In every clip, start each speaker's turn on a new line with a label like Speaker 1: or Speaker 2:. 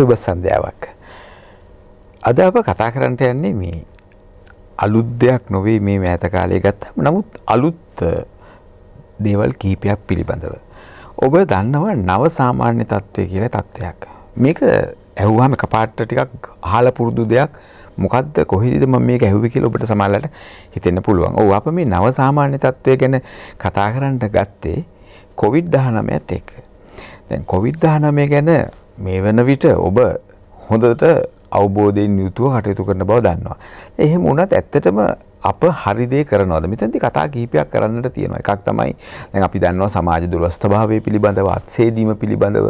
Speaker 1: සුබ සන්ධ්‍යාවක්. අද අප කතා කරන්නට යන්නේ මේ අලුත් දෙයක් නොවේ මේ මෑත කාලය ගත්තම නමුත් අලුත් දේවල් කීපයක් පිළිබඳව. ඔබ දන්නව නව සාමාන්‍ය තත්ත්වය කියලා තත්ත්වයක්. මේක ඇහුවාම එකපාරට ටිකක් අහලා පුරුදු දෙයක් මොකද්ද කොහේද මම මේක ඇහුවේ කියලා ඔබට සමහරවිට හිතෙන්න පුළුවන්. ඔව් අප මේ නව සාමාන්‍ය තත්ත්වය ගැන කතා කරන්න ගත්තේ COVID-19 එක්ක. දැන් COVID-19 ගැන මේ වෙන විට ඔබ හොඳට අවබෝධයෙන් යුතුව කටයුතු කරන බව දන්නවා. එහෙම වුණත් ඇත්තටම අප හරි දේ කරනවද? මෙතනදී කතා කිහිපයක් කරන්නට තියෙනවා. එකක් තමයි දැන් අපි දන්නවා සමාජ දුරස්ථභාවය පිළිබඳව, අත්සේදීම පිළිබඳව,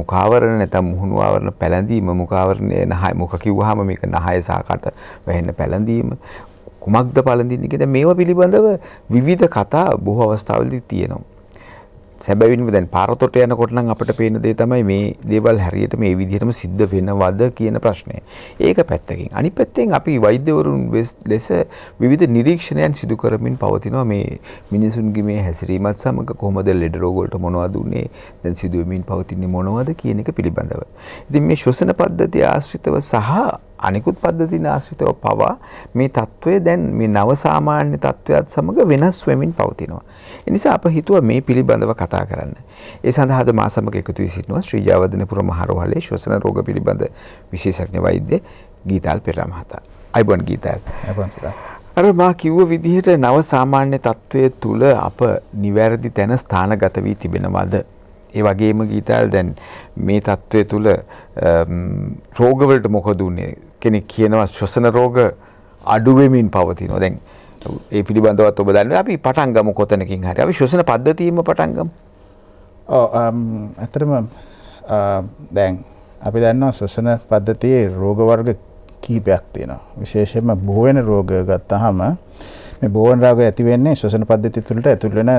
Speaker 1: මුඛාවරණ නැත්නම් මුහුණු ආවරණ පැලඳීම, මුඛාවරණයේ නහය මුඛ කිව්වහම මේක නහය සාකට වැහෙන්න පැලඳීම, කුමක්ද පලඳින්නේ කියලා මේවා පිළිබඳව විවිධ කතා බොහෝ අවස්ථාවලදී තියෙනවා. සැබවින්ම දැන් පාරතොට යනකොට නම් අපිට පේන දේ තමයි මේ දේවල් හැරියට මේ විදිහටම සිද්ධ වෙනවද කියන ප්‍රශ්නය. ඒක පැත්තකින්. අනිත් පැත්තෙන් අපි වෛද්‍යවරුන් ලෙස විවිධ නිරීක්ෂණයන් සිදු කරමින් පවතිනවා මේ මිනිසුන්ගේ මේ හැසිරීමත් සමග කොහොමද ලෙඩ රෝග වලට මොනවද උනේ දැන් සිදු වෙමින් පවතින්නේ මොනවද කියන එක පිළිබඳව. ඉතින් මේ ශ්වසන පද්ධතිය ආශ්‍රිතව සහ අනිකුත් පද්ධතින ආශ්‍රිතව පවා මේ తත්වය දැන් මේ නව සාමාන්‍ය తත්වයත් සමග වෙනස් වෙමින් පවතිනවා. ඒ නිසා අප හිතුව මේ පිළිබඳව කතා කරන්න. ඒ සඳහාද මා සමග එකතු වී සිටිනවා ශ්‍රී ජයවර්ධනපුර මහරෝහලේ ශ්වසන රෝග පිළිබඳ විශේෂඥ වෛද්‍ය ගීතල් පෙරේරා මහතා. අයිබෝන් ගීතල්. අයිබෝන් සදා. අර මා කිව්ව විදිහට නව සාමාන්‍ය తත්වයේ තුල අප නිවැරදි තැන ස්ථානගත වී තිබෙනවද? ඒ වගේම ගීතල් දැන් මේ తත්වයේ තුල රෝගවලට මොකද උනේ? කෙනෙක් කියනවා ශ්වසන රෝග අඩු වෙමින් පවතිනවා. දැන් ඒ පිළිබඳවත් ඔබ දන්නවා අපි පටන් ගමු කොතනකින් හරි. අපි ශ්වසන පද්ධතියෙම පටන් ගමු.
Speaker 2: ඔව් අතරම දැන් අපි දන්නවා ශ්වසන පද්ධතියේ රෝග වර්ග කීපයක් තියෙනවා. විශේෂයෙන්ම බෝ වෙන රෝග ගත්තාම මේ බෝවන් රාග ඇති වෙන්නේ ශ්වසන පද්ධතිය තුළට ඇතුල් වෙන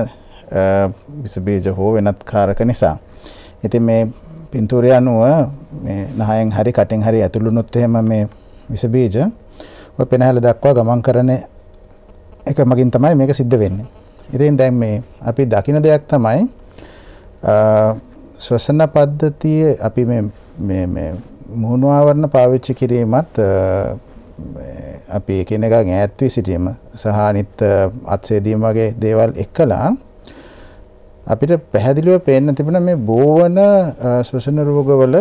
Speaker 2: විස බීජ හෝ වෙනත් කාරක නිසා. ඉතින් මේ පින්තූරය අනුව මේ නහයෙන් හරි කටෙන් හරි ඇතුළුනොත් එහෙම මේ විස බීජ ඔය පෙනහැල දක්වා ගමන් කරන එක මගින් තමයි මේක සිද්ධ වෙන්නේ. ඉතින් දැන් මේ අපි දකින දෙයක් තමයි ශ්වසන පද්ධතිය අපි මේ මේ මේ මුහුණු ආවරණ පාවිච්චි කිරීමත් අපි එකිනෙකාගෙන් ඈත් වී සිටීම සහ අනිත් අත්සේදීම වගේ දේවල් එක්කලා අපිට පැහැදිලිව පේන්න තිබුණ මේ බෝවන ශ්වසන රෝගවල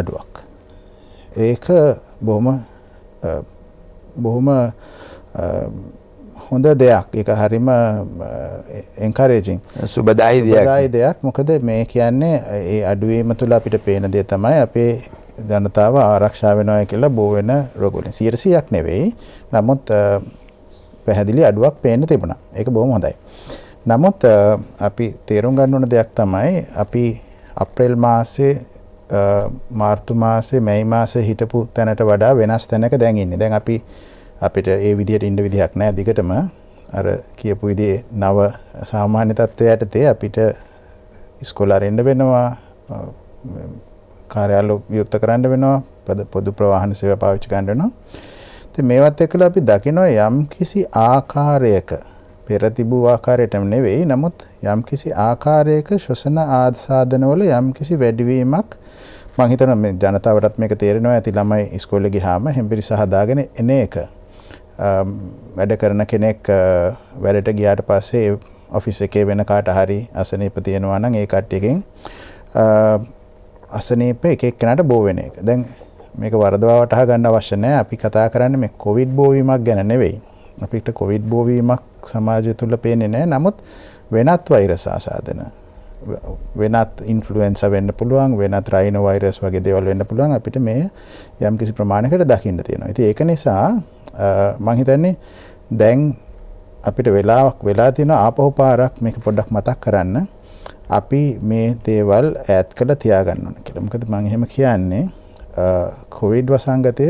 Speaker 2: අඩුවක්. ඒක බොහොම බොහොම හොඳ දෙයක් එක හරිම එන්කරේජිං
Speaker 1: සුබදායි
Speaker 2: දෙයක් මොකද මේ කියන්නේ ඒ අඩුවීම තුළ අපිට පේන දේ තමයි අපේ ජනතාව ආරක්ෂා වෙනය කියලා බෝවෙන රොගුලින් සිරසියක් නෙවෙයි නමුත් පැහැදිලි අඩුවක් පේන තිබුණ එක බොහොම හොඳයි. නමුත් අපි තේරුම් ගන්න ඕන දෙයක් තමයි අපි අප්‍රේල් මාසේ මාර්තු මාසේ මැයි මාසේ හිටපු තැනට වඩා වෙනස් තැනක දැන් ඉන්නේ. දැන් අපි අපිට ඒ විදියට ඉන්න විදිහක් නැහැ. දිගටම අර කියපු විදිහේ නව සාමාන්‍ය තත්ත්වයට තේ අපිට ඉස්කෝලාර එන්න වෙනවා. කාර්යාල විවෘත කරන්න වෙනවා. පොදු ප්‍රවාහන සේවය පාවිච්චි කරන්න වෙනවා. ඉතින් මේවත් එක්කලා අපි දකිනවා යම් කිසි ආකාරයක පෙර තිබූ ආකාරයටම නෙවෙයි නමුත් යම්කිසි ආකාරයක ශ්වසන ආසාදනවල යම්කිසි වැඩිවීමක් මං හිතනවා මේ ජනතාවටත් මේක තේරෙනවා ඇති ළමයි ඉස්කෝලේ ගියාම හෙම්බිරිස හදාගෙන එන එක වැඩ කරන කෙනෙක් වැඩට ගියාට පස්සේ ඔෆිස් එකේ වෙන කාට හරි අසනීප තියෙනවා නම් ඒ කට්ටියකින් අසනීප එක එක්කෙනාට බෝ වෙන එක. දැන් මේක වරදවා වටහා ගන්න අවශ්‍ය නැහැ. අපි කතා කරන්නේ මේ කොවිඩ් බෝවීමක් ගැන නෙවෙයි. අපිට කොවිඩ් බෝවීමක් සමාජය තුළ පේන්නේ නෑ නමුත් වෙනත් වෛරස ආසාදන වෙනත් ඉන්ෆලුවෙන්ස වෙන්න පුළුවන් වෙනත් රයින වෛරස් වගේ දේවල් වෙන්න පුළුවන් අපිට මේ යම් කිසි ප්‍රමාණකට දකින්න තියෙනවා. ඉතින් ඒක නිසා මම හිතන්නේ දැන් අපිට වෙලාවක් වෙලා තියෙන ආපහු පාරක් මේක පොඩ්ඩක් මතක් කරන්න. අපි මේ දේවල් ඈත් කරලා තියාගන්න ඕන කියලා. මොකද මම එහෙම කියන්නේ කොවිඩ් වසංගතය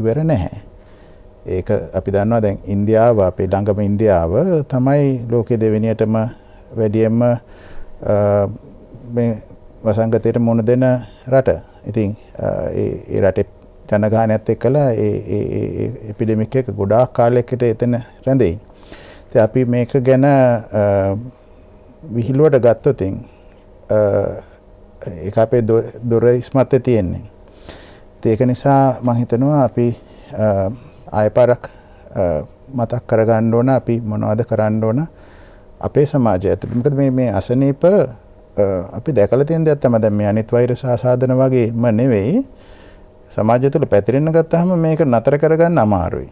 Speaker 2: ඉවර නැහැ. ඒක අපි දන්නවා දැන් ඉන්දියාව අපේ ළඟම ඉන්දියාව තමයි ලෝකයේ දෙවෙනියටම වැඩියෙන්ම මේ වසංගතයට මුණ දෙන රට. ඉතින් ඒ රටේ ජනගහනයත් එක්කලා ඒ එපිඩමික් එක ගොඩාක් කාලයකට එතන රැඳෙයි. ඉතින් අපි මේක ගැන විහිළුවට ගත්තොතින් ඒක අපේ දොර ඉස්මත්තේ තියෙන්නේ. ඉතින් ඒක නිසා මම හිතනවා අපි ආයපාරක් මතක් කරගන්න ඕන අපි මොනවද කරන්න ඕන අපේ සමාජය ඇතුළේ. මොකද මේ මේ අසනීප අපි දැකලා තියෙන දෙයක් තමයි දැන් මේ අනිත් වෛරස ආසාදන වගේම නෙවෙයි සමාජය තුළ පැතිරෙන්න ගත්තාම මේක නතර කරගන්න අමාරුයි.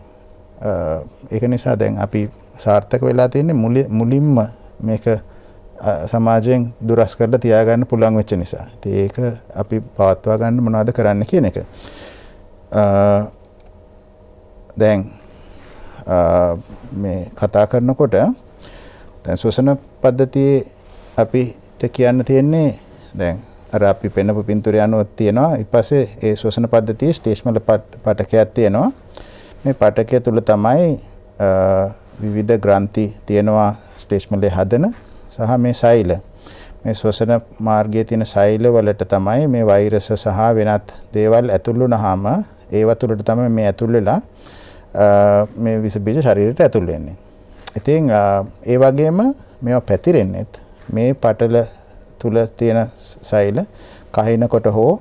Speaker 2: ඒක නිසා දැන් අපි සාර්ථක වෙලා තියෙන්නේ මුලින්ම මේක සමාජයෙන් දුරස් කරලා තියාගන්න පුළුවන් වෙච්ච නිසා. ඉතින් ඒක අපි පවත්වා ගන්න මොනවද කරන්න කියන එක. දැන් මේ කතා කරනකොට දැන් ශ්වසන පද්ධතියේ අපිට කියන්න තියෙන්නේ දැන් අර අපි පෙන්නපු පින්තූරය අනුව තියෙනවා ඊපස්සේ ඒ ශ්වසන පද්ධතියේ ස්ටේෂනල් පටකයක් තියෙනවා මේ පටකය තුල තමයි විවිධ ග්‍රන්ථි තියෙනවා ස්ටේෂනලේ හදන සහ මේ සෛල මේ ශ්වසන මාර්ගයේ තියෙන සෛල වලට තමයි මේ වෛරස සහ වෙනත් දේවල් ඇතුළු වුණාම ඒව තුළට තමයි මේ ඇතුල් වෙලා මේ විස බීජ ශරීරයට ඇතුල් වෙන්නේ. ඉතින් ඒ වගේම මේවා පැතිරෙන්නේත් මේ පටල තුල තියෙන සෛල කහිනකොට හෝ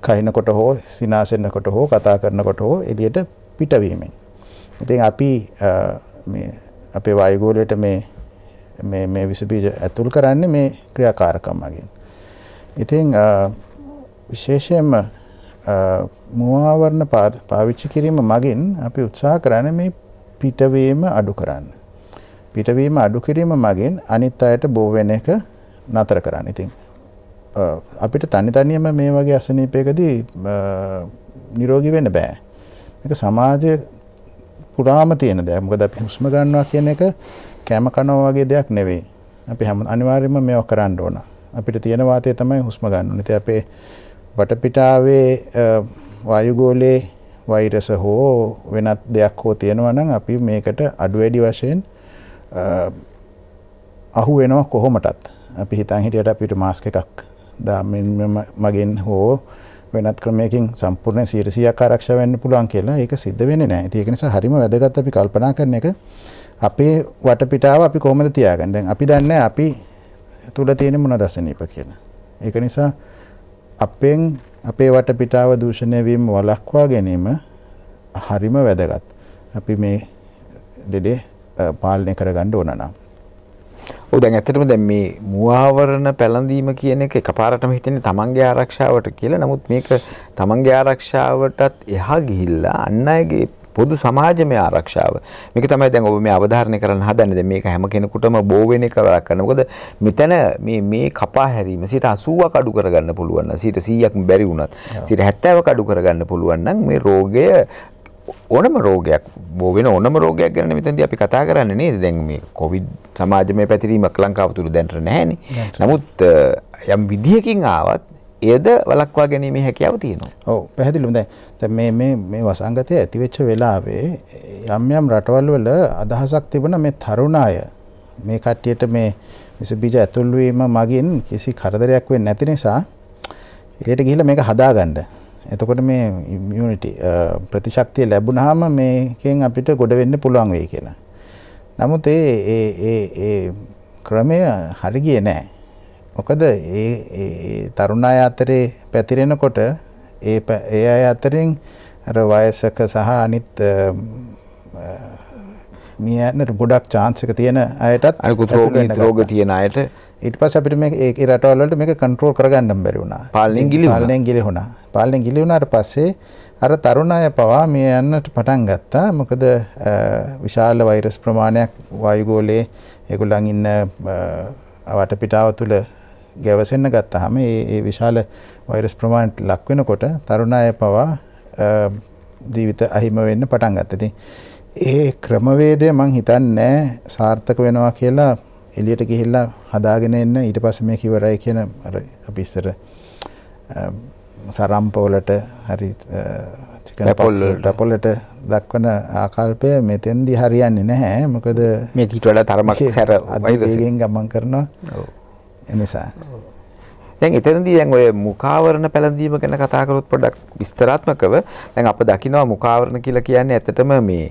Speaker 2: කහිනකොට හෝ සිනාසෙන්නකොට හෝ කතා කරනකොට හෝ එළියට පිටවීමෙන්. ඉතින් අපි මේ අපේ වායුගෝලයට මේ මේ මේ විස බීජ ඇතුල් කරන්නේ මේ ක්‍රියාකාරකම් මගින්. ඉතින් විශේෂයෙන්ම මෝආවරණ පාවිච්චි කිරීම මගින් අපි උත්සාහ කරන්නේ මේ පිටවීම අඩු කරන්න. පිටවීම අඩු කිරීම මගින් අනිත් අයට බෝ වෙන එක නතර කරන්න. ඉතින් අපිට තනි තනියම මේ වගේ අසනීපයකදී නිරෝගී වෙන්න බෑ. මේක සමාජය පුරාම තියෙන දෙයක්. මොකද අපි හුස්ම ගන්නවා කියන එක කැම කනවා වගේ දෙයක් නෙවෙයි. අපි හැම අනිවාර්යයෙන්ම මේක කරන්න ඕන. අපිට තියෙන වාතය තමයි හුස්ම ගන්න ඕනේ. ඉතින් අපේ වටපිටාවේ වායුගෝලයේ වෛරස හෝ වෙනත් දෙයක් හෝ තියෙනවා නම් අපි මේකට අඩු වැඩි වශයෙන් අහු වෙනවා කොහොමටත් අපි හිතන් හිටියට අපිට මාස්ක එකක් දාමින් මගෙන් හෝ වෙනත් ක්‍රමයකින් සම්පූර්ණ සියට සියක් ආරක්ෂ වෙන්න පුළුවන් කියලා ඒක සිද්ධ වෙන්නේ නැහැ. ඉතින් ඒක නිසා හරිම වැදගත් අපි කල්පනා කරන එක අපේ වටපිටාව අපි කොහොමද තියාගන්නේ? දැන් අපි දන්නේ අපි තුල තියෙන මොන දසනීප කියලා. ඒක නිසා අපෙන් අපේ වටපිටාව දූෂණය වීම වළක්වා ගැනීම හරිම වැදගත්. අපි මේ
Speaker 1: දෙදේ පාලනය කරගන්න ඕන නම්. ඔව් දැන් ඇත්තටම දැන් මේ මුවාවරණ පැලඳීම කියන එක එකපාරටම හිතෙන්නේ තමන්ගේ ආරක්ෂාවට කියලා. නමුත් මේක තමන්ගේ ආරක්ෂාවටත් එහා ගිහිල්ලා අන් අයගේ පොදු සමාජමය ආරක්ෂාව. මේක තමයි දැන් ඔබ මේ අවධාරණය කරන්න හදන්නේ. දැන් මේක හැම කෙනෙකුටම බෝ වෙන එක කරලා කරන. මොකද මෙතන මේ මේ කපා හැරීම 80ක් අඩු කරගන්න පුළුවන් නම් 100ක් බැරි වුණත් 70ක් අඩු කරගන්න පුළුවන් නම් මේ රෝගය ඕනම රෝගයක් බෝ වෙන ඕනම රෝගයක් ගැන මෙතනදී අපි කතා කරන්නේ නේද දැන් මේ කොවිඩ් සමාජමය පැතිරීමක් ලංකාව තුල දැනට නැහැනේ. නමුත් යම් විදියකින් ආවත් එයද වළක්වා ගැනීමේ හැකියාව තියෙනවා.
Speaker 2: ඔව් පැහැදිලිවම දැන් දැන් මේ මේ මේ වසංගතය ඇති වෙච්ච වෙලාවේ යම් යම් රටවල් වල අදහසක් තිබුණා මේ තරුණ අය මේ කට්ටියට මේ මිස බීජ ඇතුල් වීම මගින් කිසි කරදරයක් වෙන්නේ නැති නිසා එළියට ගිහිල්ලා මේක හදාගන්න. එතකොට මේ ඉමුනිටි ප්‍රතිශක්තිය ලැබුණාම මේකෙන් අපිට ගොඩ වෙන්න පුළුවන් වෙයි කියලා. නමුත් ඒ ඒ ඒ ක්‍රමය හරි ගියේ නැහැ. මොකද ඒ තරුණ අය අතරේ පැතිරෙනකොට ඒ ඒ අය අතරින් අර වයසක සහ අනිත් මියන්නට ගොඩක් chance එක තියෙන අයටත් අනිකුත් රෝග
Speaker 1: තියෙන අයට ඊට
Speaker 2: පස්සේ අපිට මේ ඒ රටවල් වලට මේක කන්ට්‍රෝල් කරගන්න බැරි වුණා. පාලනයෙන් ගිලි වුණා. පාලනයෙන් ගිලි වුණා. පාලනයෙන් ගිලි වුණාට පස්සේ අර තරුණ අය පවා මිය යන්නට පටන් ගත්තා. මොකද විශාල වෛරස් ප්‍රමාණයක් වායුගෝලයේ ඒගොල්ලන් ඉන්න වටපිටාව තුළ ගැවසෙන්න ගත්තාම ඒ විශාල වෛරස් ප්‍රමාණයට ලක් වෙනකොට තරුණ අය පවා ජීවිත අහිම වෙන්න පටන් ගත්තා. ඉතින් ඒ ක්‍රමවේදය මං හිතන්නේ සාර්ථක වෙනවා කියලා එළියට ගිහිල්ලා හදාගෙන එන්න ඊට පස්සේ මේක ඉවරයි කියන අර අපි ඉස්සර සරම්පවලට හරි චිකන් පොල්ලට දක්වන ආකල්පය මෙතෙන්දි හරියන්නේ නැහැ මොකද මේක ඊට වඩා තරමක් සැර වෛරසයෙන්
Speaker 1: ගමන් කරනවා en esa දැන් එතනදී දැන් ඔය මුඛාවරණ පැලඳීම ගැන කතා කරොත් පොඩ්ඩක් විස්තරාත්මකව දැන් අප දකිනවා මුඛාවරණ කියලා කියන්නේ ඇත්තටම මේ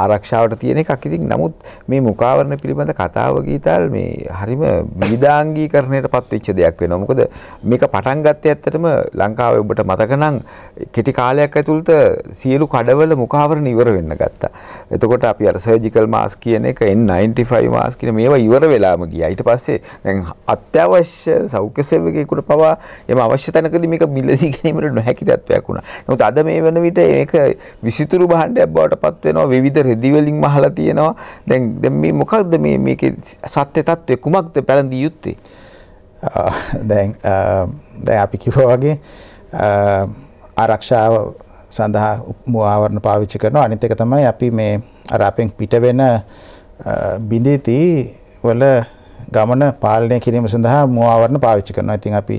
Speaker 1: ආරක්ෂාවට තියෙන එකක්. ඉතින් නමුත් මේ මුඛාවරණ පිළිබඳ කතාව ගීතල් මේ හරිම විවිධාංගීකරණයටපත් වෙච්ච දෙයක් වෙනවා. මොකද මේක පටන් ගත්තේ ඇත්තටම ලංකාවේ ඔබට මතක නම් කෙටි කාලයක් ඇතුළත සියලු කඩවල මුඛාවරණ ඉවර වෙන්න ගත්තා. එතකොට අපි අර සර්ජිකල් මාස්ක් කියන එක N95 මාස්ක් කියන මේවා ඉවර වෙලාම ගියා. ඊට පස්සේ දැන් අත්‍යවශ්‍ය සෞඛ්‍ය සේවය සේවකයෙකුට පවා යම අවශ්‍ය තැනකදී මේක මිලදී ගැනීමට නොහැකි තත්ත්වයක් වුණා. නමුත් අද මේ වන විට මේක විසිතුරු භාණ්ඩයක් බවට පත් වෙනවා. විවිධ රෙදි වලින් මහලා තියෙනවා. දැන් දැන් මේ මොකක්ද මේ මේකේ සත්‍ය තත්ත්වය කුමක්ද පැලඳිය යුත්තේ? දැන් දැන් අපි කිව්වා වගේ
Speaker 2: ආරක්ෂාව සඳහා මුවාවරණ පාවිච්චි කරනවා. අනිත් එක තමයි අපි මේ අර අපෙන් පිට වෙන බිඳිති වල ගමන පාලනය කිරීම සඳහා මුවාවරණ පාවිච්චි කරනවා. ඉතින් අපි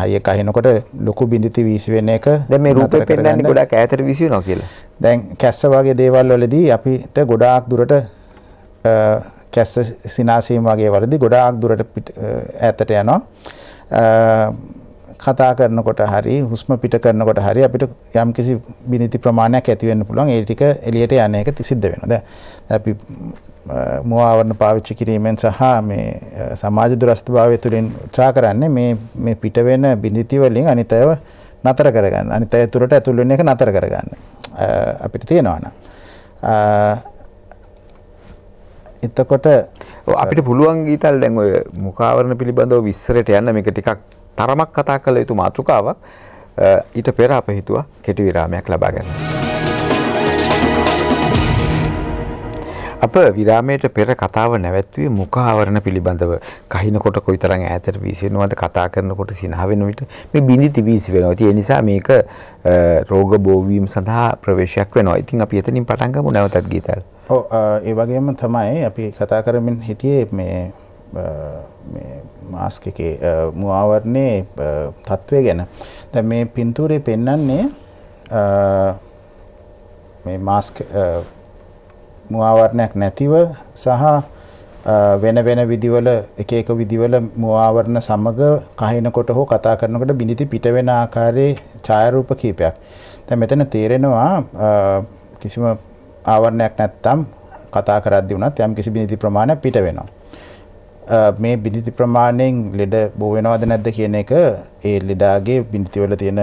Speaker 2: හය කහිනකොට ලොකු බිඳිති වීසි වෙන එක දැන් මේ රූපේ පෙන්වන්නේ ගොඩක්
Speaker 1: ඈතට වීසි වෙනවා කියලා.
Speaker 2: දැන් කැස්ස වගේ දේවල් වලදී අපිට ගොඩාක් දුරට කැස්ස සිනාසීම වගේ වලදී ගොඩාක් දුරට ඈතට යනවා. කතා කරනකොට හරි හුස්ම පිට කරනකොට හරි අපිට යම්කිසි බිනිති ප්‍රමාණයක් ඇති වෙන්න පුළුවන් ඒ ටික එළියට යන එක සිද්ධ වෙනවා. දැන් අපි මුව ආවරණ පාවිච්චි කිරීමෙන් සහ මේ සමාජ දුරස්ථභාවය තුළින් උත්සාහ කරන්නේ මේ මේ පිට වෙන බිනිති වලින් අනිතව නතර කරගන්න. අනිතය තුරට ඇතුල් වෙන එක නතර කරගන්න. අපිට තියෙනවා නම්.
Speaker 1: එතකොට අපිට පුළුවන් ගීතල් දැන් ඔය මුඛාවරණ පිළිබඳව විස්තරයට යන්න මේක ටිකක් තරමක් කතා කළ යුතු මාතෘකාවක් ඊට පෙර අප හිතුවා කෙටි විරාමයක් ලබා ගන්න. අප විරාමයට පෙර කතාව නැවැත්වුවේ මුඛ ආවරණ පිළිබඳව කහිනකොට කොයිතරම් ඈතට වීසිනවද කතා කරනකොට සිනහ වෙන විට මේ බිඳි තිබීසි වෙනවා. ඒ නිසා මේක රෝග බෝවීම සඳහා ප්‍රවේශයක් වෙනවා. ඉතින් අපි එතනින් පටන් ගමු නැවතත් ගීතල්.
Speaker 2: ඔව් ඒ වගේම තමයි අපි කතා කරමින් හිටියේ මේ මේ මාස්ක් එකේ මුවාවරණේ තත්ත්වය ගැන. දැන් මේ පින්තූරේ පෙන්වන්නේ මේ මාස්ක් මුවාවරණයක් නැතිව සහ වෙන වෙන විදිවල එක එක විදිවල මුවාවරණ සමග කහිනකොට හෝ කතා කරනකොට බිනිති පිට වෙන ආකාරයේ ඡායාරූප කීපයක්. දැන් මෙතන තේරෙනවා කිසිම ආවරණයක් නැත්තම් කතා කරද්දී වුණත් යම් කිසි බිනිති ප්‍රමාණයක් පිට වෙනවා. මේ බිනිති ප්‍රමාණයෙන් ලෙඩ බෝවෙනවාද නැද්ද කියන එක ඒ ලෙඩාගේ බිනිතිවල තියෙන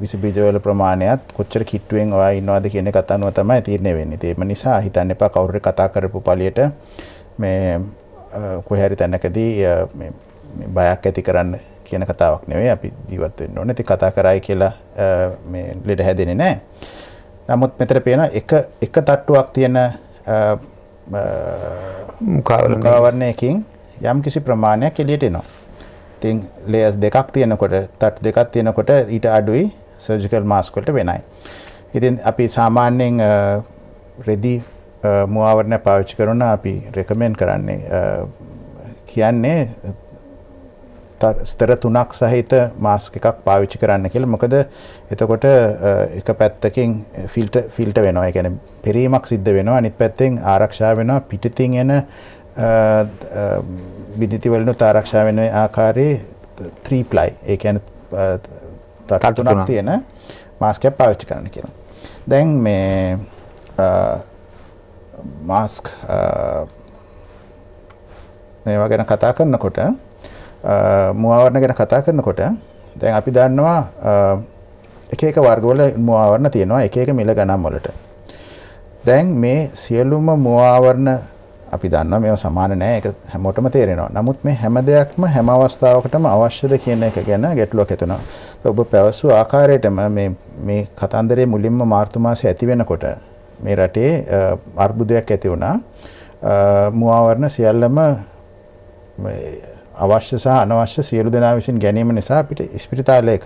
Speaker 2: විසබීජවල ප්‍රමාණයත් කොච්චර කිට්ටුවෙන් ඔයා ඉන්නවාද කියන එකත් අනුව තමයි තීරණය වෙන්නේ. ඒම නිසා හිතන්න එපා කවුරු කතා කරපු පළියට මේ කොහේ හරි තැනකදී බයක් ඇති කරන්න කියන කතාවක් නෙවෙයි අපි ජීවත් වෙන්න ඕනේ. ඉතින් කතා කරයි කියලා මේ ලෙඩ හැදෙන්නේ නැහැ. නමුත් මෙතන පේන එක එක තට්ටුවක් තියෙන මුකාවරණයකින් යම් කිසි ප්‍රමාණයක් එලියට එනවා. ඉතින් ලේස් දෙකක් තියෙනකොට තට් දෙකක් තියෙනකොට ඊට අඩුයි සර්ජිකල් මාස්ක් වලට වෙනයි. ඉතින් අපි සාමාන්‍යයෙන් රෙදි මුවාවරණ පාවිච්චි කරන අපි රෙකමෙන්ඩ් කරන්නේ කියන්නේ ස්තර තුනක් සහිත මාස්ක එකක් පාවිච්චි කරන්න කියලා මොකද එතකොට එක පැත්තකින් ෆිල්ට ෆිල්ට වෙනවා ඒ කියන්නේ පෙරීමක් සිද්ධ වෙනවා අනිත් පැත්තෙන් ආරක්ෂා වෙනවා පිටිතින් එන බිඳිති වලිනුත් ආරක්ෂා වෙන ආකාරයේ 3 ply ඒ කියන්නේ තටු තුනක් තියෙන මාස්කයක් පාවිච්චි කරන්න කියලා. දැන් මේ මාස්ක් මේවා ගැන කතා කරනකොට මුවවරණ ගැන කතා කරනකොට දැන් අපි දන්නවා එක එක වර්ගවල මුවවරණ තියෙනවා එක එක මිල ගණන් වලට. දැන් මේ සියලුම මුවවරණ අපි දන්නවා මේව සමාන නෑ ඒක හැමෝටම තේරෙනවා. නමුත් මේ හැම දෙයක්ම හැම අවස්ථාවකටම අවශ්‍යද කියන එක ගැන ගැටලුවක් ඇති වෙනවා. ඔබ පැවසු ආකාරයටම මේ මේ කතන්දරයේ මුලින්ම මාර්තු මාසයේ ඇති වෙනකොට මේ රටේ අර්බුදයක් ඇති වුණා. මුවවරණ සියල්ලම අවශ්‍ය සහ අනවශ්‍ය සියලු දෙනා විසින් ගැනීම නිසා අපිට ස්පිරිතාලයක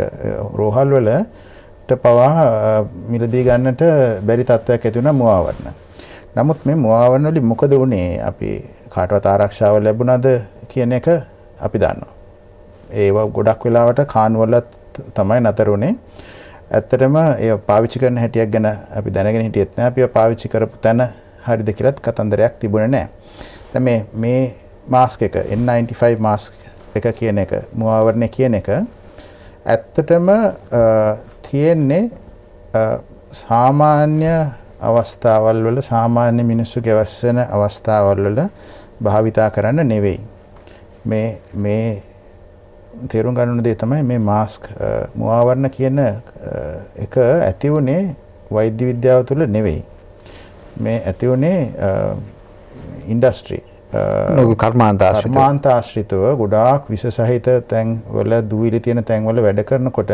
Speaker 2: රෝහල් වලට පවා මිලදී ගන්නට බැරි තත්ත්වයක් ඇති වුණා මුවාවරණ. නමුත් මේ මුවාවරණ වලින් මොකද වුනේ? අපි කාටවත් ආරක්ෂාව ලැබුණද කියන එක අපි දන්නවා. ඒවා ගොඩක් වෙලාවට කාන්වලත් තමයි නතර වුනේ. ඇත්තටම ඒ පාවිච්චි කරන හැටියක් ගැන අපි දැනගෙන හිටියෙත් නෑ. අපි පාවිච්චි කරපු තැන හරිද කියලාත් කතන්දරයක් තිබුණේ නෑ. දැන් මේ මේ මාස්ක එක N95 මාස්ක එක කියන එක මුවාවරණය කියන එක ඇත්තටම තියෙන්නේ සාමාන්‍ය අවස්ථාවල් වල සාමාන්‍ය මිනිස්සු ගැවස්සන අවස්ථාවල් වල භාවිතා කරන්න නෙවෙයි. මේ මේ තේරුම් ගන්න දේ තමයි මේ මාස්ක් මුවාවරණ කියන එක ඇති වුණේ වෛද්‍ය විද්‍යාව තුළ නෙවෙයි. මේ ඇති වුණේ ඉන්ඩස්ට්‍රී Uh, කර්මාන්තාශ්‍රිතව ගොඩාක් විස සහිත තැන්වල දූවිලි තියෙන තැන්වල වැඩ කරනකොට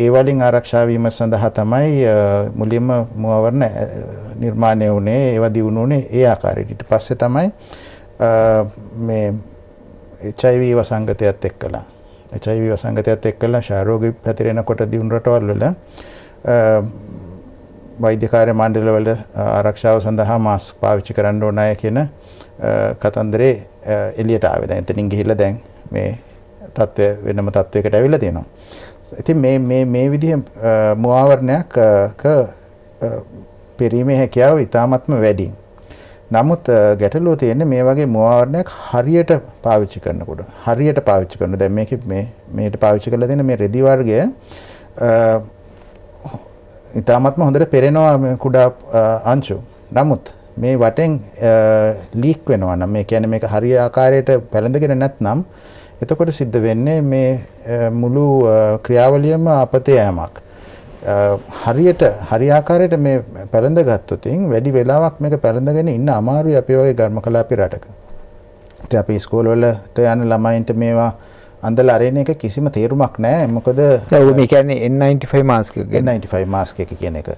Speaker 2: ඒ වලින් ආරක්ෂා වීම සඳහා තමයි uh, මුලින්ම මුවවරණ uh, නිර්මාණය වුණේ ඒවා දියුණු වුණේ ඒ ආකාරයට ඊට පස්සේ තමයි මේ HIV වසංගතයත් එක්කලා HIV වසංගතයත් එක්කලා ශාරෝග පැතිරෙනකොට දියුණු රටවල් වල වෛද්‍යකාරය මණ්ඩලවල ආරක්ෂාව සඳහා මාස්ක් පාවිච්චි කරන්න ඕන අය කියන කතන්දරේ එලියට ආවේ දැන් එතනින් ගිහිල්ලා දැන් මේ තත්ත්වය වෙනම තත්ත්වයකට ඇවිල්ලා තියෙනවා. ඉතින් මේ මේ මේ විදිහේ මුවාවරණයක් පෙරීමේ හැකියාව ඉතාමත්ම වැඩි. නමුත් ගැටලුව තියෙන්නේ මේ වගේ මුවාවරණයක් හරියට පාවිච්චි කරනකොට. හරියට පාවිච්චි කරන. දැන් මේකේ මේ මේට පාවිච්චි කරලා තියෙන මේ රෙදි වර්ගය ඉතාමත්ම හොඳට පෙරෙනවා කුඩා අංශු. නමුත් මේ වටෙන් ලීක් වෙනවා නම් මේ කියන්නේ මේක හරිය ආකාරයට පැලඳගෙන නැත්නම් එතකොට සිද්ධ වෙන්නේ මේ මුළු ක්‍රියාවලියම අපතේ යෑමක්. හරියට හරියාකාරයට මේ පැළඳ ගත්තොතින් වැඩි වෙලාවක් මේක පැළඳගෙන ඉන්න අමාරුයි අපි වගේ ඝර්මකලාපී රටක. ඉතින් අපි ස්කෝල්වලට යන ළමයින්ට මේවා අඳලා අරින එක කිසිම තේරුමක් නැහැ. මොකද ඔව් මේ කියන්නේ N95 මාස්ක් එක. N95 මාස්ක් එක කියන එක.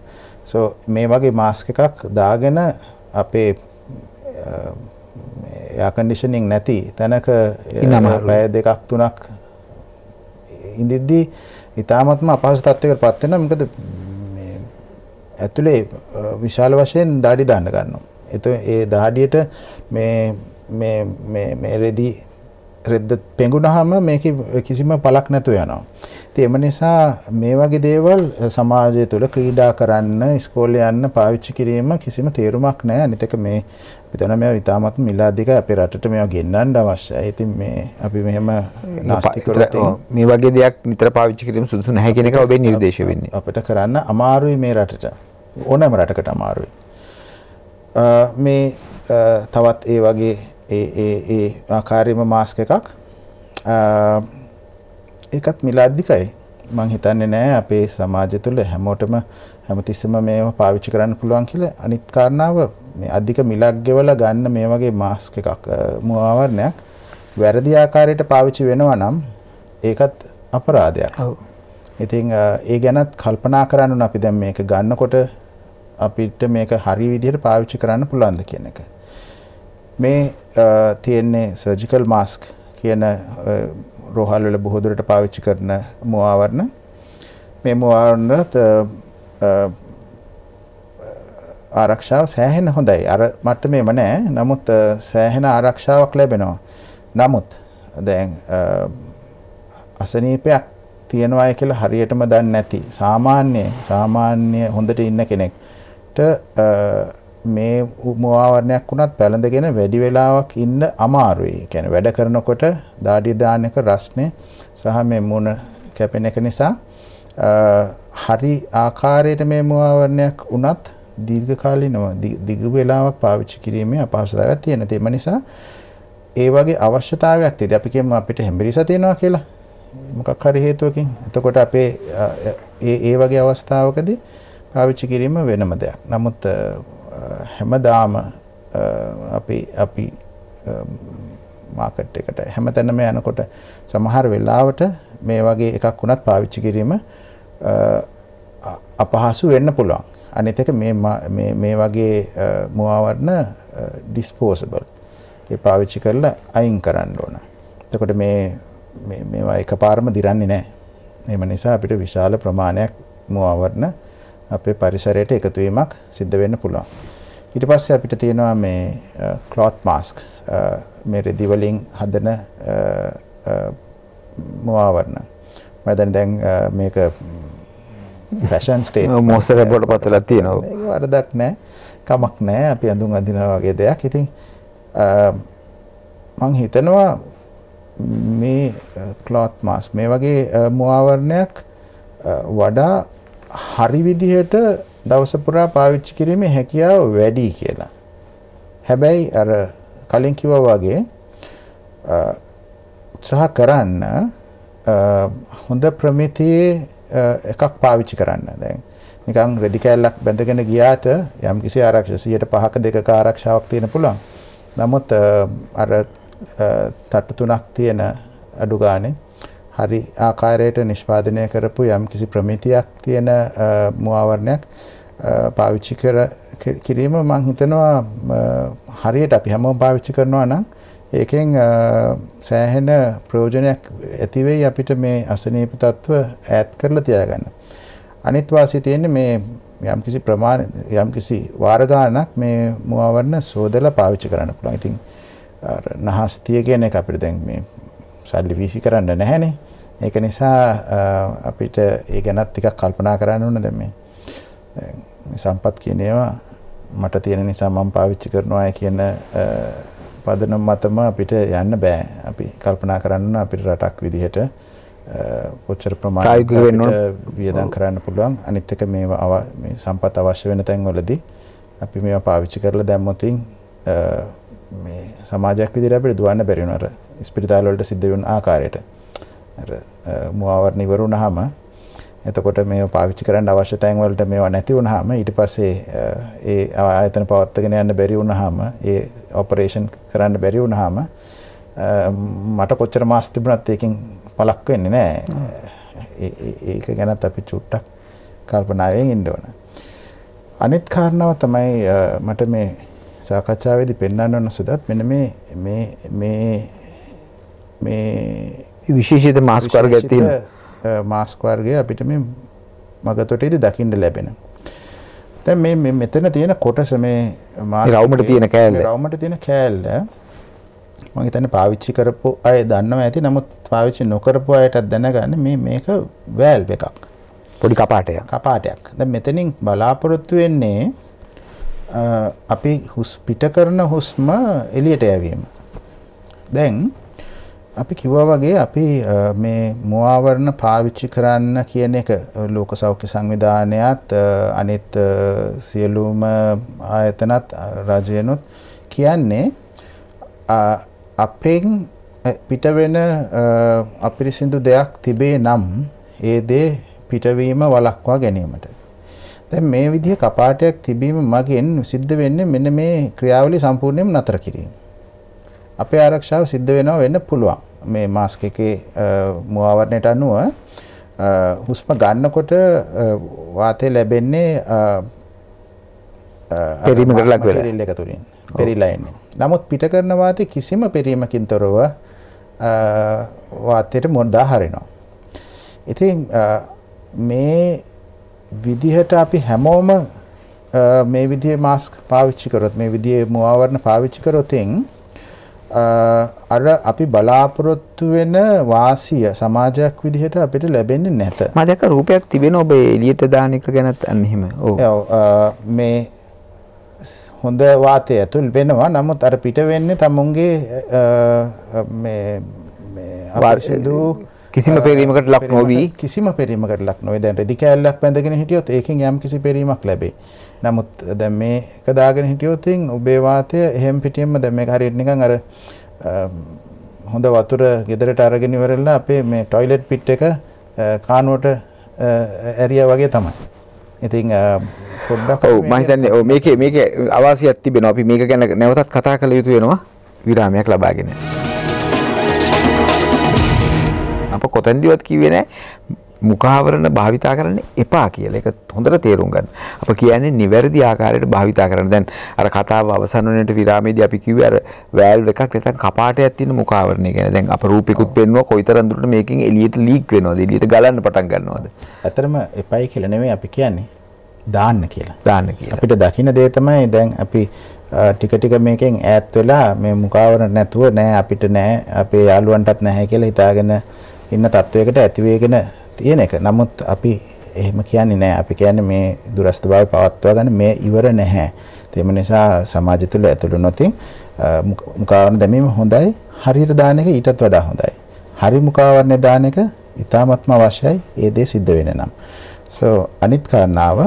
Speaker 2: සෝ මේ වගේ මාස්ක් එකක් දාගෙන අපේ යකන්ඩිෂනිින් නැති තැනක පැය දෙකක් තුනක් ඉඳිද්දී ඉතාමත්ම අපහස තත්වකට පත්වෙන මකද ඇතුළේ විශාල වශයෙන් දාඩි දන්න ගන්නවා. එතු ඒ දාඩියට මේ රෙදී රෙද්ද පෙඟුනහම මේක කිසිම පළක් නැතු යනවා. ඉතින් එම නිසා මේ වගේ දේවල් සමාජය තුළ ක්‍රීඩා කරන්න, ඉස්කෝලේ යන්න පාවිච්චි කිරීම කිසිම තේරුමක් නැහැ. අනිත් එක මේ පිටන මේවා ඉතාමත් මිලාදික අපේ රටට මේවා ගෙන්නන්න අවශ්‍යයි. ඉතින් මේ අපි මෙහෙම නාස්තිකරට
Speaker 1: මේ වගේ දෙයක් නිතර පාවිච්චි කිරීම සුදුසු නැහැ කියන එක
Speaker 2: ඔබේ නිර්දේශය වෙන්නේ. අපිට කරන්න අමාරුයි මේ රටට. ඕනෑම රටකට අමාරුයි. මේ තවත් ඒ වගේ ඒ ආකාරයම මාස්ක එකක් ඒකත් මිලාද්දිකයි මං හිතන්නේ නෑ අපේ සමාජය තුළ හැමෝටම හැමතිස්සම මේව පාවිච්චි කරන්න පුළුවන් කියලා අනිත් කාරණාව මේ අධික මිලක් ගෙවලා ගන්න මේ වගේ මාස්ක් එකක් මුවාවරණයක් වැරදි ආකාරයට පාවිච්චි වෙනවා නම් ඒකත් අපරාධයක්. ඔව්. ඉතින් ඒ ගැනත් කල්පනා කරන්න අපි දැන් මේක ගන්නකොට අපිට මේක හරි විදිහට පාවිච්චි කරන්න පුළුවන්ද කියන එක. මේ තියෙන්නේ සර්ජිකල් මාස්ක් කියන රෝහල් වල බොහෝ දුරට පාවිච්චි කරන මුවාවරණ. මේ මුවාවරණත් ආරක්ෂාව සෑහෙන හොඳයි. අර මට්ටමේම නෑ. නමුත් සෑහෙන ආරක්ෂාවක් ලැබෙනවා. නමුත් දැන් අසනීපයක් තියෙනවායි කියලා හරියටම දන්නේ නැති සාමාන්‍ය සාමාන්‍ය හොඳට ඉන්න කෙනෙක්ට මේ උමවාවරණයක් වුණත් පැළඳගෙන වැඩි වෙලාවක් ඉන්න අමාරුයි. කියන්නේ වැඩ කරනකොට දාඩිය දාන එක රස්නේ සහ මේ මුණ කැපෙන එක නිසා හරි ආකාරයට මේ මුවාවරණයක් වුණත් දීර්ඝ කාලිනව දිග වෙලාවක් පාවිච්චි කිරීමේ අපහසුතාවයක් තියෙන. ඒ නිසා ඒ වගේ අවශ්‍යතාවයක් තියදී අපි කියමු අපිට හැඹිරිස තියෙනවා කියලා. මොකක් හරි හේතුවකින්. එතකොට අපේ ඒ ඒ වගේ අවස්ථාවකදී පාවිච්චි කිරීම වෙනම දෙයක්. නමුත් හැමදාම අපි අපි මාකට් එකට හැමතැනම යනකොට සමහර වෙලාවට මේ වගේ එකක් වුණත් පාවිච්චි කිරීම අපහසු වෙන්න පුළුවන්. අනිත් එක මේ මේ වගේ මුවාවර්ණ ඩිස්පෝසබල්. ඒ පාවිච්චි කරලා අයින් කරන්න ඕන. එතකොට මේ මේවා එකපාරම දිරන්නේ නැහැ. එම නිසා අපිට විශාල ප්‍රමාණයක් මුවාවර්ණ අපේ පරිසරයට එකතුවීමක් සිද්ධ වෙන්න පුළුවන්. ඊට පස්සේ අපිට තියෙනවා මේ cloth mask මේ රෙදි වලින් හදන මුවාවරණ. මම දැන් දැන් මේක ෆැෂන් ස්ටේට් මොස්තර බඩ පතලා තියෙනවා. ඒක වරදක් නෑ. කමක් නෑ. අපි අඳුන් අඳිනවා වගේ දෙයක්. ඉතින් මං හිතනවා මේ cloth mask මේ වගේ මුවාවරණයක් වඩා හරි විදිහට දවස පුරා පාවිච්චි කිරීමේ හැකියාව වැඩි කියලා. හැබැයි අර කලින් කිව්වා වගේ උත්සාහ කරන්න හොඳ ප්‍රමිතියේ එකක් පාවිච්චි කරන්න. දැන් නිකන් රෙදි කැල්ලක් බැඳගෙන ගියාට යම්කිසි ආරක්ෂක 105ක දෙකක ආරක්ෂාවක් තියෙන පුළුවන්. නමුත් අර තට්ටු තුනක් තියෙන අඩු ගානේ හරි ආකාරයට නිෂ්පාදනය කරපු යම් කිසි ප්‍රමිතියක් තියෙන මුවාවරණයක් පාවිච්චි කර කිරීම මං හිතනවා හරියට අපි හැමෝම පාවිච්චි කරනවා නම් ඒකෙන් සෑහෙන ප්‍රයෝජනයක් ඇතිවෙයි අපිට මේ අසනීප තත්ත්ව ඈත් කරලා තියාගන්න. අනිත් වාසිය තියෙන්නේ මේ යම්කිසි ප්‍රමාණ යම්කිසි වාර ගාණක් මේ මුවාවරණ සෝදලා පාවිච්චි කරන්න පුළුවන්. ඉතින් නහස්තිය කියන එක අපිට දැන් මේ සල්ලි වීසි කරන්න නැහැනේ. ඒක නිසා අපිට ඒ ගැනත් ටිකක් කල්පනා කරන්න ඕන දැන් මේ සම්පත් කියන ඒවා මට තියෙන නිසා මම පාවිච්චි කරනවා කියන පදනම් මතම අපිට යන්න බෑ. අපි කල්පනා කරන්න අපිට රටක් විදිහට කොච්චර ප්‍රමාණයකට වියදම් කරන්න පුළුවන්. අනිත් එක මේවා මේ සම්පත් අවශ්‍ය වෙන තැන්වලදී අපි මේවා පාවිච්චි කරලා දැම්මොතින් මේ සමාජයක් විදිහට අපිට දුවන්න බැරි වෙනවා. ස්පිරිතාලවලට සිද්ධ වෙන ආකාරයට අර මුවාවරණ ඉවර වුණාම එතකොට මේ පාවිච්චි කරන්න අවශ්‍ය තැන් වලට මේවා නැති වුණාම ඊට පස්සේ ඒ ආයතන පවත්වාගෙන යන්න බැරි වුණාම ඒ ඔපරේෂන් කරන්න බැරි වුණාම මට කොච්චර මාස් තිබුණත් ඒකෙන් පළක් වෙන්නේ නැහැ ඒක ගැනත් අපි චුට්ටක් කල්පනාවෙන් ඉන්න ඕන අනිත් කාරණාව තමයි මට මේ සාකච්ඡාවේදී පෙන්වන්න ඕන සුදත් මෙන්න මේ මේ මේ මේ විශේෂිත මාස්ක වර්ගයක් තියෙනවා. මාස්ක වර්ගය අපිට මේ මගතොටේදී දකින්න ලැබෙනවා. දැන් මේ මෙතන තියෙන කොටස මේ රවමට තියෙන කෑල්ල රවමට තියෙන කෑල්ල මම හිතන්නේ පාවිච්චි කරපු අය දන්නවා ඇති නමුත් පාවිච්චි නොකරපු අයටත් දැනගන්න මේ මේක වැල්ව් එකක් පොඩි කපාටයක් කපාටයක් දැන් මෙතනින් බලාපොරොත්තු වෙන්නේ අපි හුස් පිට කරන හුස්ම එළියට යැවීම දැන් අපි කිව්වා වගේ අපි මේ මුවාවරණ පාවිච්චි කරන්න කියන එක ලෝක සෞඛ්‍ය සංවිධානයත් අනිත් සියලුම ආයතනත් රජයනුත් කියන්නේ අපෙන් පිට වෙන අපිරිසිදු දෙයක් තිබේ නම් ඒ දේ පිටවීම වළක්වා ගැනීමට. දැන් මේ විදිහ කපාටයක් තිබීම මගෙන් සිද්ධ වෙන්නේ මෙන්න මේ ක්‍රියාවලිය සම්පූර්ණයෙන්ම නතර කිරීම. අපේ ආරක්ෂාව සිද්ධ වෙනවා වෙන්න පුළුවන්. මේ මාස්ක එකේ මුවාවරණයට අනුව හුස්ම ගන්නකොට වාතය ලැබෙන්නේ පෙරීමකට ලක් වෙලා පෙරිල්ල එක තුලින් පෙරිලා එන්නේ. නමුත් පිට කරන වාතය කිසිම පෙරීමකින් තොරව වාතයට මොඩා හරිනවා. ඉතින් මේ විදිහට අපි හැමෝම මේ විදිහේ මාස්ක් පාවිච්චි කරොත් මේ විදිහේ මුවාවරණ පාවිච්චි කරොතින් අර අපි බලාපොරොත්තු වෙන වාසිය සමාජයක් විදිහට අපිට ලැබෙන්නේ නැත.
Speaker 1: මම දැක්ක රූපයක් තිබෙන ඔබ එළියට දාන එක ගැනත් අන්න එහෙම. ඔව්.
Speaker 2: මේ හොඳ වාතය ඇතුල් වෙනවා. නමුත් අර පිට වෙන්නේ තමුන්ගේ මේ
Speaker 1: මේ අවශ්‍ය දූ
Speaker 2: කිසිම පෙරීමකට ලක් නොවී කිසිම පෙරීමකට ලක් නොවේ දැන් රෙදි කෑල්ලක් බැඳගෙන හිටියොත් ඒකෙන් යම් කිසි පෙරීමක් ලැබේ. නමුත් දැන් මේක දාගෙන හිටියොත් ඔබේ වාතය එහෙම් පිටින්ම දැන් මේක හරියට නිකන් අර හොඳ වතුර ගෙදරට අරගෙන ඉවරලා අපේ මේ টয়ලට් පිට් එක කානුවට ඇරියා වගේ තමයි. ඉතින් පොඩ්ඩක් ඔව් මම
Speaker 1: හිතන්නේ ඔව් මේකේ මේකේ අවාසියක් තිබෙනවා. අපි මේක ගැන නැවතත් කතා කළ යුතු වෙනවා විරාමයක් ලබාගෙන. අප කොතැන්දිවත් කිව්වේ නැහැ මුඛාවරණ භාවිතා කරන්න එපා කියලා. ඒක හොඳට තේරුම් ගන්න. අප කියන්නේ නිවැරදි ආකාරයට භාවිතා කරන්න. දැන් අර කතාව අවසන් වෙනට විරාමයේදී අපි කිව්වේ අර වැල්ව් එකක් නැත්නම් කපාටයක් තියෙන මුඛාවරණය ගැන. දැන් අප රූපිකුත් පෙන්නවා කොයිතරම් දුරට මේකෙන් එළියට ලීක් වෙනවද? එළියට ගලන්න පටන් ගන්නවද?
Speaker 2: ඇත්තටම එපයි කියලා නෙමෙයි අපි කියන්නේ. දාන්න කියලා. දාන්න කියලා. අපිට දකින්න දේ තමයි දැන් අපි ටික ටික මේකෙන් ඈත් වෙලා මේ මුඛාවරණ නැතුව නෑ අපිට නෑ අපේ යාළුවන්ටත් නැහැ කියලා හිතාගෙන ඉන්න තත්වයකට ඇතිවේගෙන තියෙන එක. නමුත් අපි එහෙම කියන්නේ නෑ. අපි කියන්නේ මේ දුරස්තභාවය පවත්වා ගන්න මේ ඉවර නැහැ. ඒම නිසා සමාජය තුළ ඇතුළු නොතින් මුකාවරණ දැමීම හොඳයි. හරියට දාන එක ඊටත් වඩා හොඳයි. හරි මුකාවරණ දාන එක ඉතාමත්ම අවශ්‍යයි. ඒ දේ සිද්ධ වෙන නම්. සෝ අනිත් කාරණාව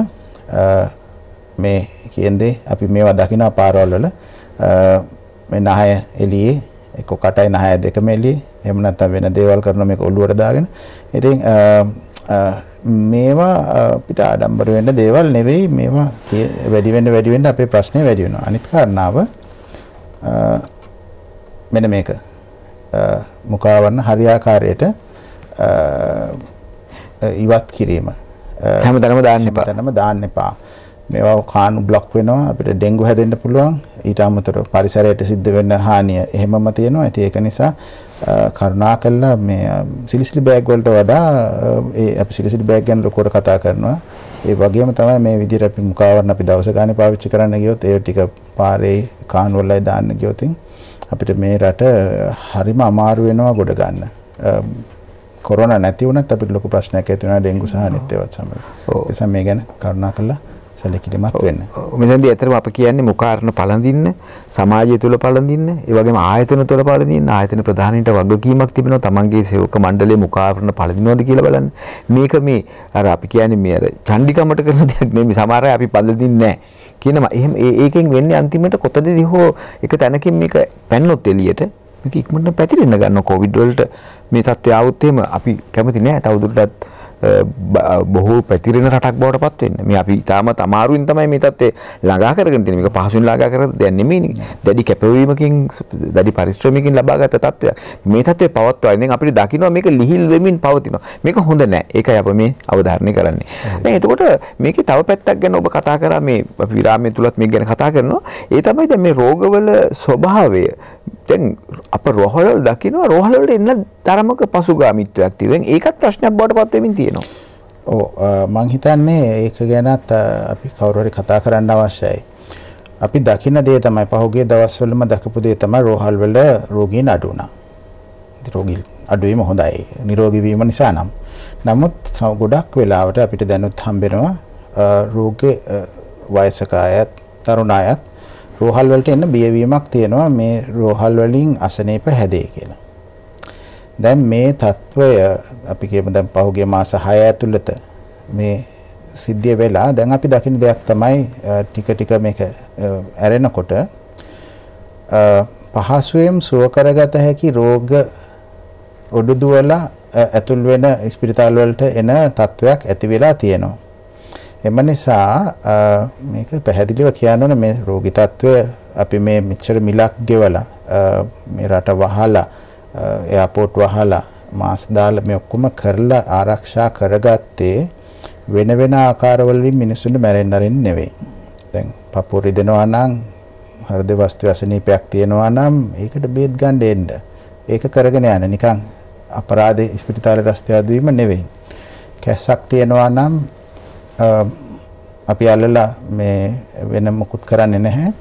Speaker 2: මේ කියන දේ අපි මේවා දකිනා පාරවල් වල මේ නහය එළියේ එක්ක කටයි නහය දෙකම එළියේ එහෙම නැත්නම් වෙන දේවල් කරන මේක ඔළුවට දාගෙන ඉතින් මේවා අපිට ආඩම්බර වෙන්න දේවල් නෙවෙයි මේවා වැඩි වෙන්න වැඩි වෙන්න අපේ ප්‍රශ්නේ වැඩි වෙනවා අනිත් කාරණාව මෙන්න මේක මුඛාවරණ හරියාකාරයට ඉවත් කිරීම හැමතැනම දාන්න එපා හැමතැනම දාන්න එපා මේවා කාණු බ්ලොක් වෙනවා අපිට ඩෙන්ගු හැදෙන්න පුළුවන් ඊට අමතරව පරිසරයට සිද්ධ වෙන හානිය එහෙමම තියෙනවා ඉතින් ඒක නිසා කරුණා කළා මේ සිලිසිලි බෑග් වලට වඩා ඒ අපි සිලිසිලි බෑග් ගැන ලොකුවට කතා කරනවා ඒ වගේම තමයි මේ විදිහට අපි මුඛාවරණ අපි දවස ගානේ පාවිච්චි කරන්න ගියොත් ඒ ටික පාරේ කාණු වලයි දාන්න ගියොත් අපිට මේ රට හරිම අමාරු වෙනවා ගොඩ ගන්න කොරෝනා නැති වුණත් අපිට ලොකු ප්‍රශ්නයක් ඇති වෙනවා ඩෙන්ගු සහ අනිත් ඒවාත් සමග. ඒ නිසා මේ ගැන කරුණා කළා සැලකිලිමත් වෙන්න.
Speaker 1: මෙතනදී ඇත්තටම අපි කියන්නේ මුකාරණ පළඳින්න, සමාජය තුල පළඳින්න, ඒ වගේම ආයතන තුල පළඳින්න, ආයතන ප්‍රධානීන්ට වගකීමක් තිබෙනවා තමන්ගේ සේවක මණ්ඩලයේ මුකාරණ පළඳිනවද කියලා බලන්න. මේක මේ අර අපි කියන්නේ මේ අර චණ්ඩිකමට කරන දෙයක් නෙමෙයි. සමහර අය අපි පළඳින්නේ නැහැ. කියනවා එහෙම ඒකෙන් වෙන්නේ අන්තිමට කොතනදී හෝ එක තැනකින් මේක පැන්නොත් එළියට මේක ඉක්මනට පැතිරෙන්න ගන්න කොවිඩ් වලට මේ තත්ත්වය આવුත් එහෙම අපි කැමති නෑ තවදුරටත් බොහෝ පැතිරෙන රටක් බවට පත් වෙන්න. මේ අපි ඊටාම තමාරුවෙන් තමයි මේ තත්ත්වය ළඟා කරගෙන තියෙන්නේ. මේක පහසුවෙන් ළඟා කරගත දෙයක් නෙමෙයිනේ. දැඩි කැපවීමකින් දැඩි පරිශ්‍රමයකින් ලබාගත තත්ත්වයක්. මේ තත්ත්වය පවත්වා ඉන්නේ අපිට දකින්න මේක ලිහිල් වෙමින් පවතිනවා. මේක හොඳ නෑ. ඒකයි අප මේ අවධාරණය කරන්නේ. දැන් එතකොට මේකේ තව පැත්තක් ගැන ඔබ කතා කරා මේ අපි විරාමයේ තුලත් මේක ගැන කතා කරනවා. ඒ තමයි දැන් මේ රෝගවල ස්වභාවය දැන් අප රොහලවල දකිනවා රොහලවලට එන්න තරමක පසුගාමිත්වයක් තියෙනවා. ඒකත් ප්‍රශ්නයක් බවට පත් වෙමින් තියෙනවා. ඔව්
Speaker 2: මං හිතන්නේ ඒක ගැනත් අපි කවුරු කතා කරන්න අවශ්‍යයි. අපි දකින දේ තමයි පහුගිය දවස්වලම දකපු දේ තමයි රෝහල්වල රෝගීන් අඩු වුණා. රෝගී අඩු වීම හොඳයි. නිරෝගී වීම නිසා නම්. නමුත් ගොඩක් වෙලාවට අපිට දැනුත් හම්බෙනවා රෝගී වයසක අයත් තරුණ අයත් රෝහල් වලට එන්න බියවීමක් තියෙනවා මේ රෝහල් වලින් අසනීප හැදේ කියලා. දැන් මේ తত্ত্বය අපි කියමු දැන් පහුගිය මාස 6 ඇතුළත මේ සිද්ධිය වෙලා දැන් අපි දකින දෙයක් තමයි ටික ටික මේක ඇරෙනකොට පහසුවෙන් සුව කරගත හැකි රෝග ඔඩු දුවලා ඇතුල් වෙන ස්පිරිතාල වලට එන තත්වයක් ඇති වෙලා තියෙනවා. එම නිසා මේක පැහැදිලිව කියන්න ඕනේ මේ රෝගී තත්ත්වය අපි මේ මෙච්චර මිලක් ගෙවලා මේ රට වහලා එයාපෝට් වහලා මාස් දාලා මේ ඔක්කොම කරලා ආරක්ෂා කරගත්තේ වෙන වෙන ආකාරවලින් මිනිස්සුන්ට මැරෙන්න අරින් නෙවෙයි. දැන් පපුව රිදෙනවා නම් හෘද වස්තු අසනීපයක් තියෙනවා නම් ඒකට බේත් ගන්න එන්න. ඒක කරගෙන යන නිකන් අපරාධ ස්පිරිතාල රස්තියාදු වීම නෙවෙයි. කැස්සක් තියෙනවා නම් අපි අල්ලලා මේ වෙන මොකුත් කරන්නේ නැහැ.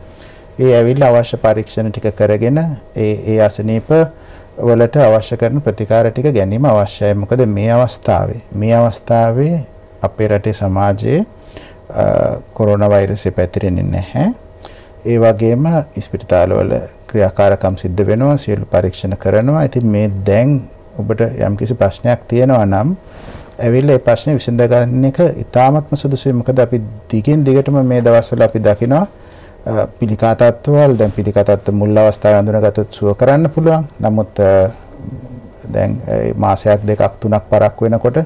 Speaker 2: ඒ ඇවිල්ලා අවශ්‍ය පරීක්ෂණ ටික කරගෙන ඒ ඒ අසනීප වලට අවශ්‍ය කරන ප්‍රතිකාර ටික ගැනීම අවශ්‍යයි. මොකද මේ අවස්ථාවේ මේ අවස්ථාවේ අපේ රටේ සමාජයේ කොරෝනා වෛරසය පැතිරෙන්නේ නැහැ. ඒ වගේම ස්පිරිතාලවල ක්‍රියාකාරකම් සිද්ධ වෙනවා, සියලු පරීක්ෂණ කරනවා. ඉතින් මේ දැන් ඔබට යම්කිසි ප්‍රශ්නයක් තියෙනවා නම් ඇවිල්ලා ඒ ප්‍රශ්නේ විසඳගන්න එක ඉතාමත්ම සුදුසුයි. මොකද අපි දිගින් දිගටම මේ දවස්වල අපි දකිනවා පිළිකා තත්ත්වවල දැන් පිළිකා තත්ත්ව මුල් අවස්ථාවේ අඳුනගත්තොත් සුව කරන්න පුළුවන්. නමුත් දැන් මාසයක් දෙකක් තුනක් පරක් වෙනකොට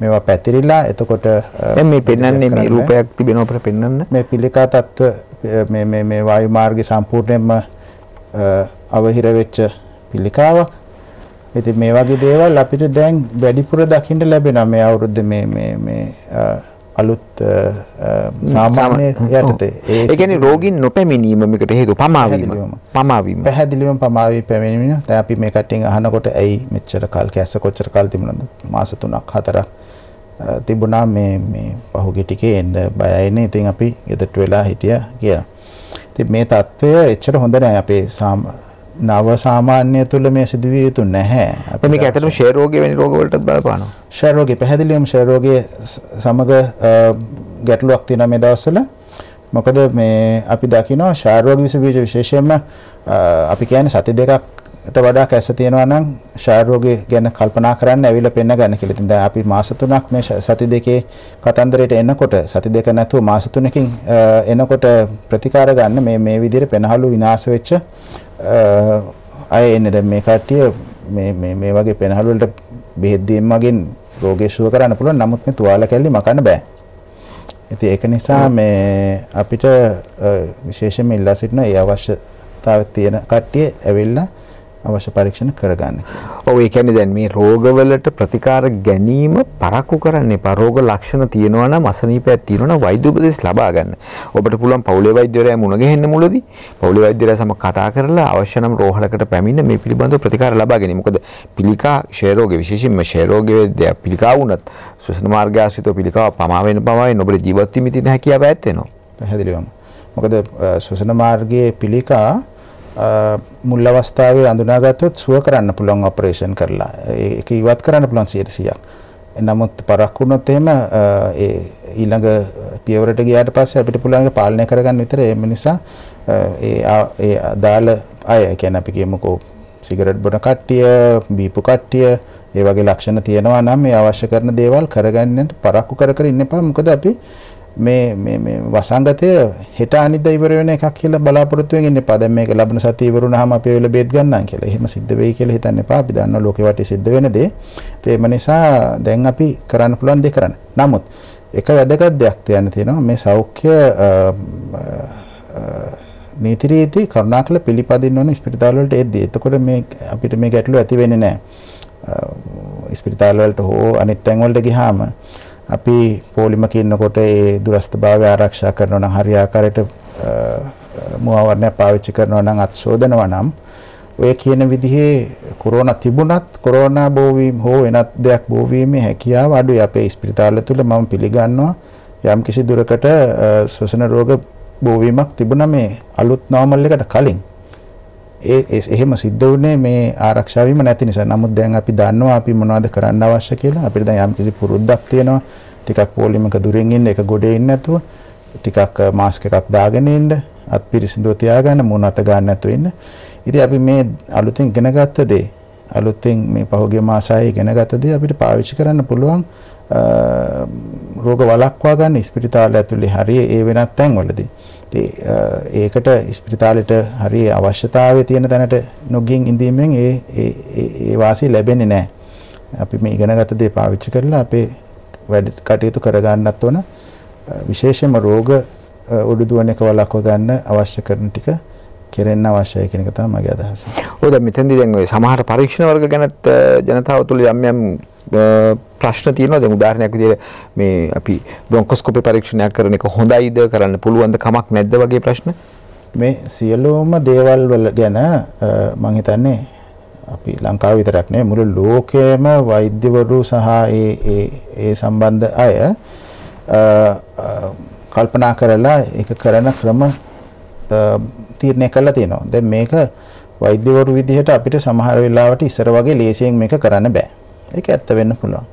Speaker 2: මේවා පැතිරිලා එතකොට දැන් මේ පෙන්වන්නේ මේ රූපයක් තිබෙනව අපිට පෙන්වන්න. මේ පිළිකා තත්ත්ව මේ මේ මේ වායු මාර්ගය සම්පූර්ණයෙන්ම අවහිර වෙච්ච පිළිකාවක්. ඉතින් මේ වගේ දේවල් අපිට දැන් වැඩිපුර දකින්න ලැබෙනවා මේ අවුරුද්ද මේ මේ මේ
Speaker 1: අලුත් සාමාන්‍ය යටතේ ඒ කියන්නේ රෝගීන් නොපැමිණීම මේකට හේතුව පමාවීම පමාවීම
Speaker 2: පැහැදිලිවම පමාවී පැමිණීම දැන් අපි මේ කටින් අහනකොට ඇයි මෙච්චර කාල කැස්ස කොච්චර කාල තිබුණද මාස 3ක් 4ක් තිබුණා මේ මේ පහුගිය ටිකේ එන්න බයයිනේ ඉතින් අපි ගෙදරට වෙලා හිටියා කියලා. ඉතින් මේ தත්වය එච්චර හොඳ නෑ අපේ නව සාමාන්‍ය තුළ මේ සිදුවිය යුතු නැහැ.
Speaker 1: අපිට මේක ඇත්තටම ෂේ රෝගය වැනි රෝග වලටත් බලපානවා.
Speaker 2: ෂේ රෝගේ පැහැදිලිවම ෂේ රෝගයේ සමග ගැටලුවක් තියෙනවා මේ දවස්වල. මොකද මේ අපි දකිනවා ෂේ රෝග විස බීජ විශේෂයෙන්ම අපි කියන්නේ සති දෙකකට වඩා කැස තියෙනවා නම් ෂේ රෝගේ ගැන කල්පනා කරන්න ඇවිල්ලා පෙන්න ගන්න කියලා. ඉතින් දැන් අපි මාස 3ක් මේ සති දෙකේ කතන්දරයට එනකොට සති දෙක නැතුව මාස 3කින් එනකොට ප්‍රතිකාර ගන්න මේ මේ විදිහට පෙනහළු විනාශ වෙච්ච අය එන්නේ දැන් මේ කට්ටිය මේ මේ මේ වගේ පෙනහළු වලට බෙහෙත් දීම මගින් රෝගය සුව කරන්න පුළුවන්. නමුත් මේ තුවාල කැල්ලි මකන්න බෑ. ඉතින් ඒක නිසා මේ අපිට විශේෂයෙන්ම ඉල්ලා සිටින ඒ අවශ්‍යතාවය තියෙන කට්ටිය ඇවිල්ලා අවශ්‍ය පරීක්ෂණ කරගන්න කියලා.
Speaker 1: ඔව් ඒ කියන්නේ දැන් මේ රෝගවලට ප්‍රතිකාර ගැනීම පරක්කු කරන්න එපා. රෝග ලක්ෂණ තියෙනවා නම් අසනීපයක් තියෙනවා නම් වෛද්‍ය උපදෙස් ලබා ගන්න. ඔබට පුළුවන් පවුලේ වෛද්‍යවරයා මුණ ගැහෙන්න මුලදී පවුලේ වෛද්‍යවරයා සමග කතා කරලා අවශ්‍ය නම් රෝහලකට පැමිණ මේ පිළිබඳව ප්‍රතිකාර ලබා ගැනීම. මොකද පිළිකා ක්ෂය රෝගේ විශේෂයෙන්ම ක්ෂය රෝගේ දෙයක් පිළිකා වුණත් ශ්වසන මාර්ග ආශ්‍රිතව පිළිකාව පමා වෙන පමාවෙන් ඔබට ජීවත් වීමේ තියෙන හැකියාව ඈත් වෙනවා.
Speaker 2: පැහැදිලිවම. මොකද ශ්වසන මාර්ගයේ පිළිකා මුල් අවස්ථාවේ අඳුනාගත්තොත් සුව කරන්න පුළුවන් ඔපරේෂන් කරලා ඒක ඉවත් කරන්න පුළුවන් 100%ක්. නමුත් පරක්කු වුණොත් එහෙම ඒ ඊළඟ පියවරට ගියාට පස්සේ අපිට පුළුවන් පාලනය කරගන්න විතර ඒ නිසා ඒ ඒ අදාළ අය කියන්නේ අපි කියමුකෝ සිගරට් බොන කට්ටිය, බීපු කට්ටිය, ඒ වගේ ලක්ෂණ තියෙනවා නම් මේ අවශ්‍ය කරන දේවල් කරගන්නට පරක්කු කර කර ඉන්න එපා. මොකද අපි මේ වසංගතය හෙට අනිද්ද ඉවර වෙන එකක් කියලා බලාපොරොත්තු වෙන්න එපා. දැන් මේක ලබන සතිය ඉවරුනහම අපි වෙල බෙහෙත් ගන්නම් කියලා. එහෙම සිද්ධ වෙයි කියලා හිතන්න එපා. අපි දන්නවා ලෝකේ වටේ සිද්ධ වෙන දේ. ඒම නිසා දැන් අපි කරන්න පුළුවන් දේ කරන්න. නමුත් එක වැදගත් දෙයක් තියන්න තියෙනවා මේ සෞඛ්‍ය නීති රීති කරුණාකර පිළිපදින්න ඕන ස්පිරිතාල වලට එද්දී. එතකොට මේ අපිට මේ ගැටලුව ඇති වෙන්නේ නැහැ. ස්පිරිතාල වලට හෝ අනිත් තැන් වලට ගියාම අපි පොලිම කියනකොට ඒ දුරස්ථභාවය ආරක්ෂා කරනවා නම් හරියාකාරයට මුවවරණය පාවිච්චි කරනවා නම් අත්ශෝධනවා නම් ඔය කියන විදිහේ කොරෝනා තිබුණත් කොරෝනා බෝවීම හෝ වෙනත් දෙයක් බෝවීමේ හැකියාව අඩුයි අපේ ස්පිරිතාල තුල මම පිළිගන්නවා යම් කිසි දුරකට ශ්වසන රෝග බෝවීමක් තිබුණා මේ අලුත් නෝමල් එකට කලින් ඒ එහෙම සිද්ධ වුණේ මේ ආරක්ෂා වීම නැති නිසා. නමුත් දැන් අපි දන්නවා අපි මොනවද කරන්න අවශ්‍ය කියලා. අපිට දැන් යම්කිසි පුරුද්දක් තියෙනවා. ටිකක් පොලිමක දුරින් ඉන්න, එක ගොඩේ ඉන්න නැතුව, ටිකක් මාස්ක් uh, එකක් දාගෙන ඉන්න, අත් පිරිසිදුව තියාගන්න, මුණ අත ගන්න නැතුව ඉන්න. ඉතින් අපි මේ අලුතින් ඉගෙනගත්ත දේ අලුතින් මේ පහුගිය මාසයේ ඉගෙනගත්ත දේ අපිට පාවිච්චි කරන්න පුළුවන් uh, රෝග වළක්වා ගන්න ස්පිරිතාල ඇතුලේ හරිය ඒ වෙනත් තැන්වලදී. ඒකට ස්පිරිතාලෙට හරි අවශ්‍යතාවය තියෙන තැනට නොගින් ඉඳීමෙන් ඒ ඒ වාසි ලැබෙන්නේ නැහැ. අපි මේ ඉගෙනගත දේ පාවිච්චි කරලා අපේ වැඩ කටයුතු කරගන්නත් ඕන. විශේෂයෙන්ම රෝග උඩුදුවන එක වළක්ව ගන්න අවශ්‍ය කරන ටික කෙරෙන්න අවශ්‍යයි කියන එක තමයි මගේ අදහස.
Speaker 1: ඔව් දැන් මෙතෙන්දී දැන් ඔය සමහර පරීක්ෂණ වර්ග ගැනත් ජනතාව තුළ යම් යම් ප්‍රශ්න තියෙනවා දැන් උදාහරණයක් විදිහට මේ අපි බ්‍රොන්කොස්කෝපි පරීක්ෂණයක් කරන එක හොඳයිද කරන්න පුළුවන්ද කමක් නැද්ද වගේ ප්‍රශ්න මේ
Speaker 2: සියලුම දේවල් වල ගැන මම හිතන්නේ අපි ලංකාව විතරක් නෙවෙයි මුළු ලෝකයේම වෛද්‍යවරු සහ ඒ ඒ ඒ සම්බන්ධ අය කල්පනා කරලා ඒක කරන ක්‍රම තීරණය කරලා තියෙනවා. දැන් මේක වෛද්‍යවරු විදිහට අපිට සමහර වෙලාවට ඉස්සර වගේ ලේසියෙන් මේක කරන්න බෑ. ඒක ඇත්ත වෙන්න පුළුවන්.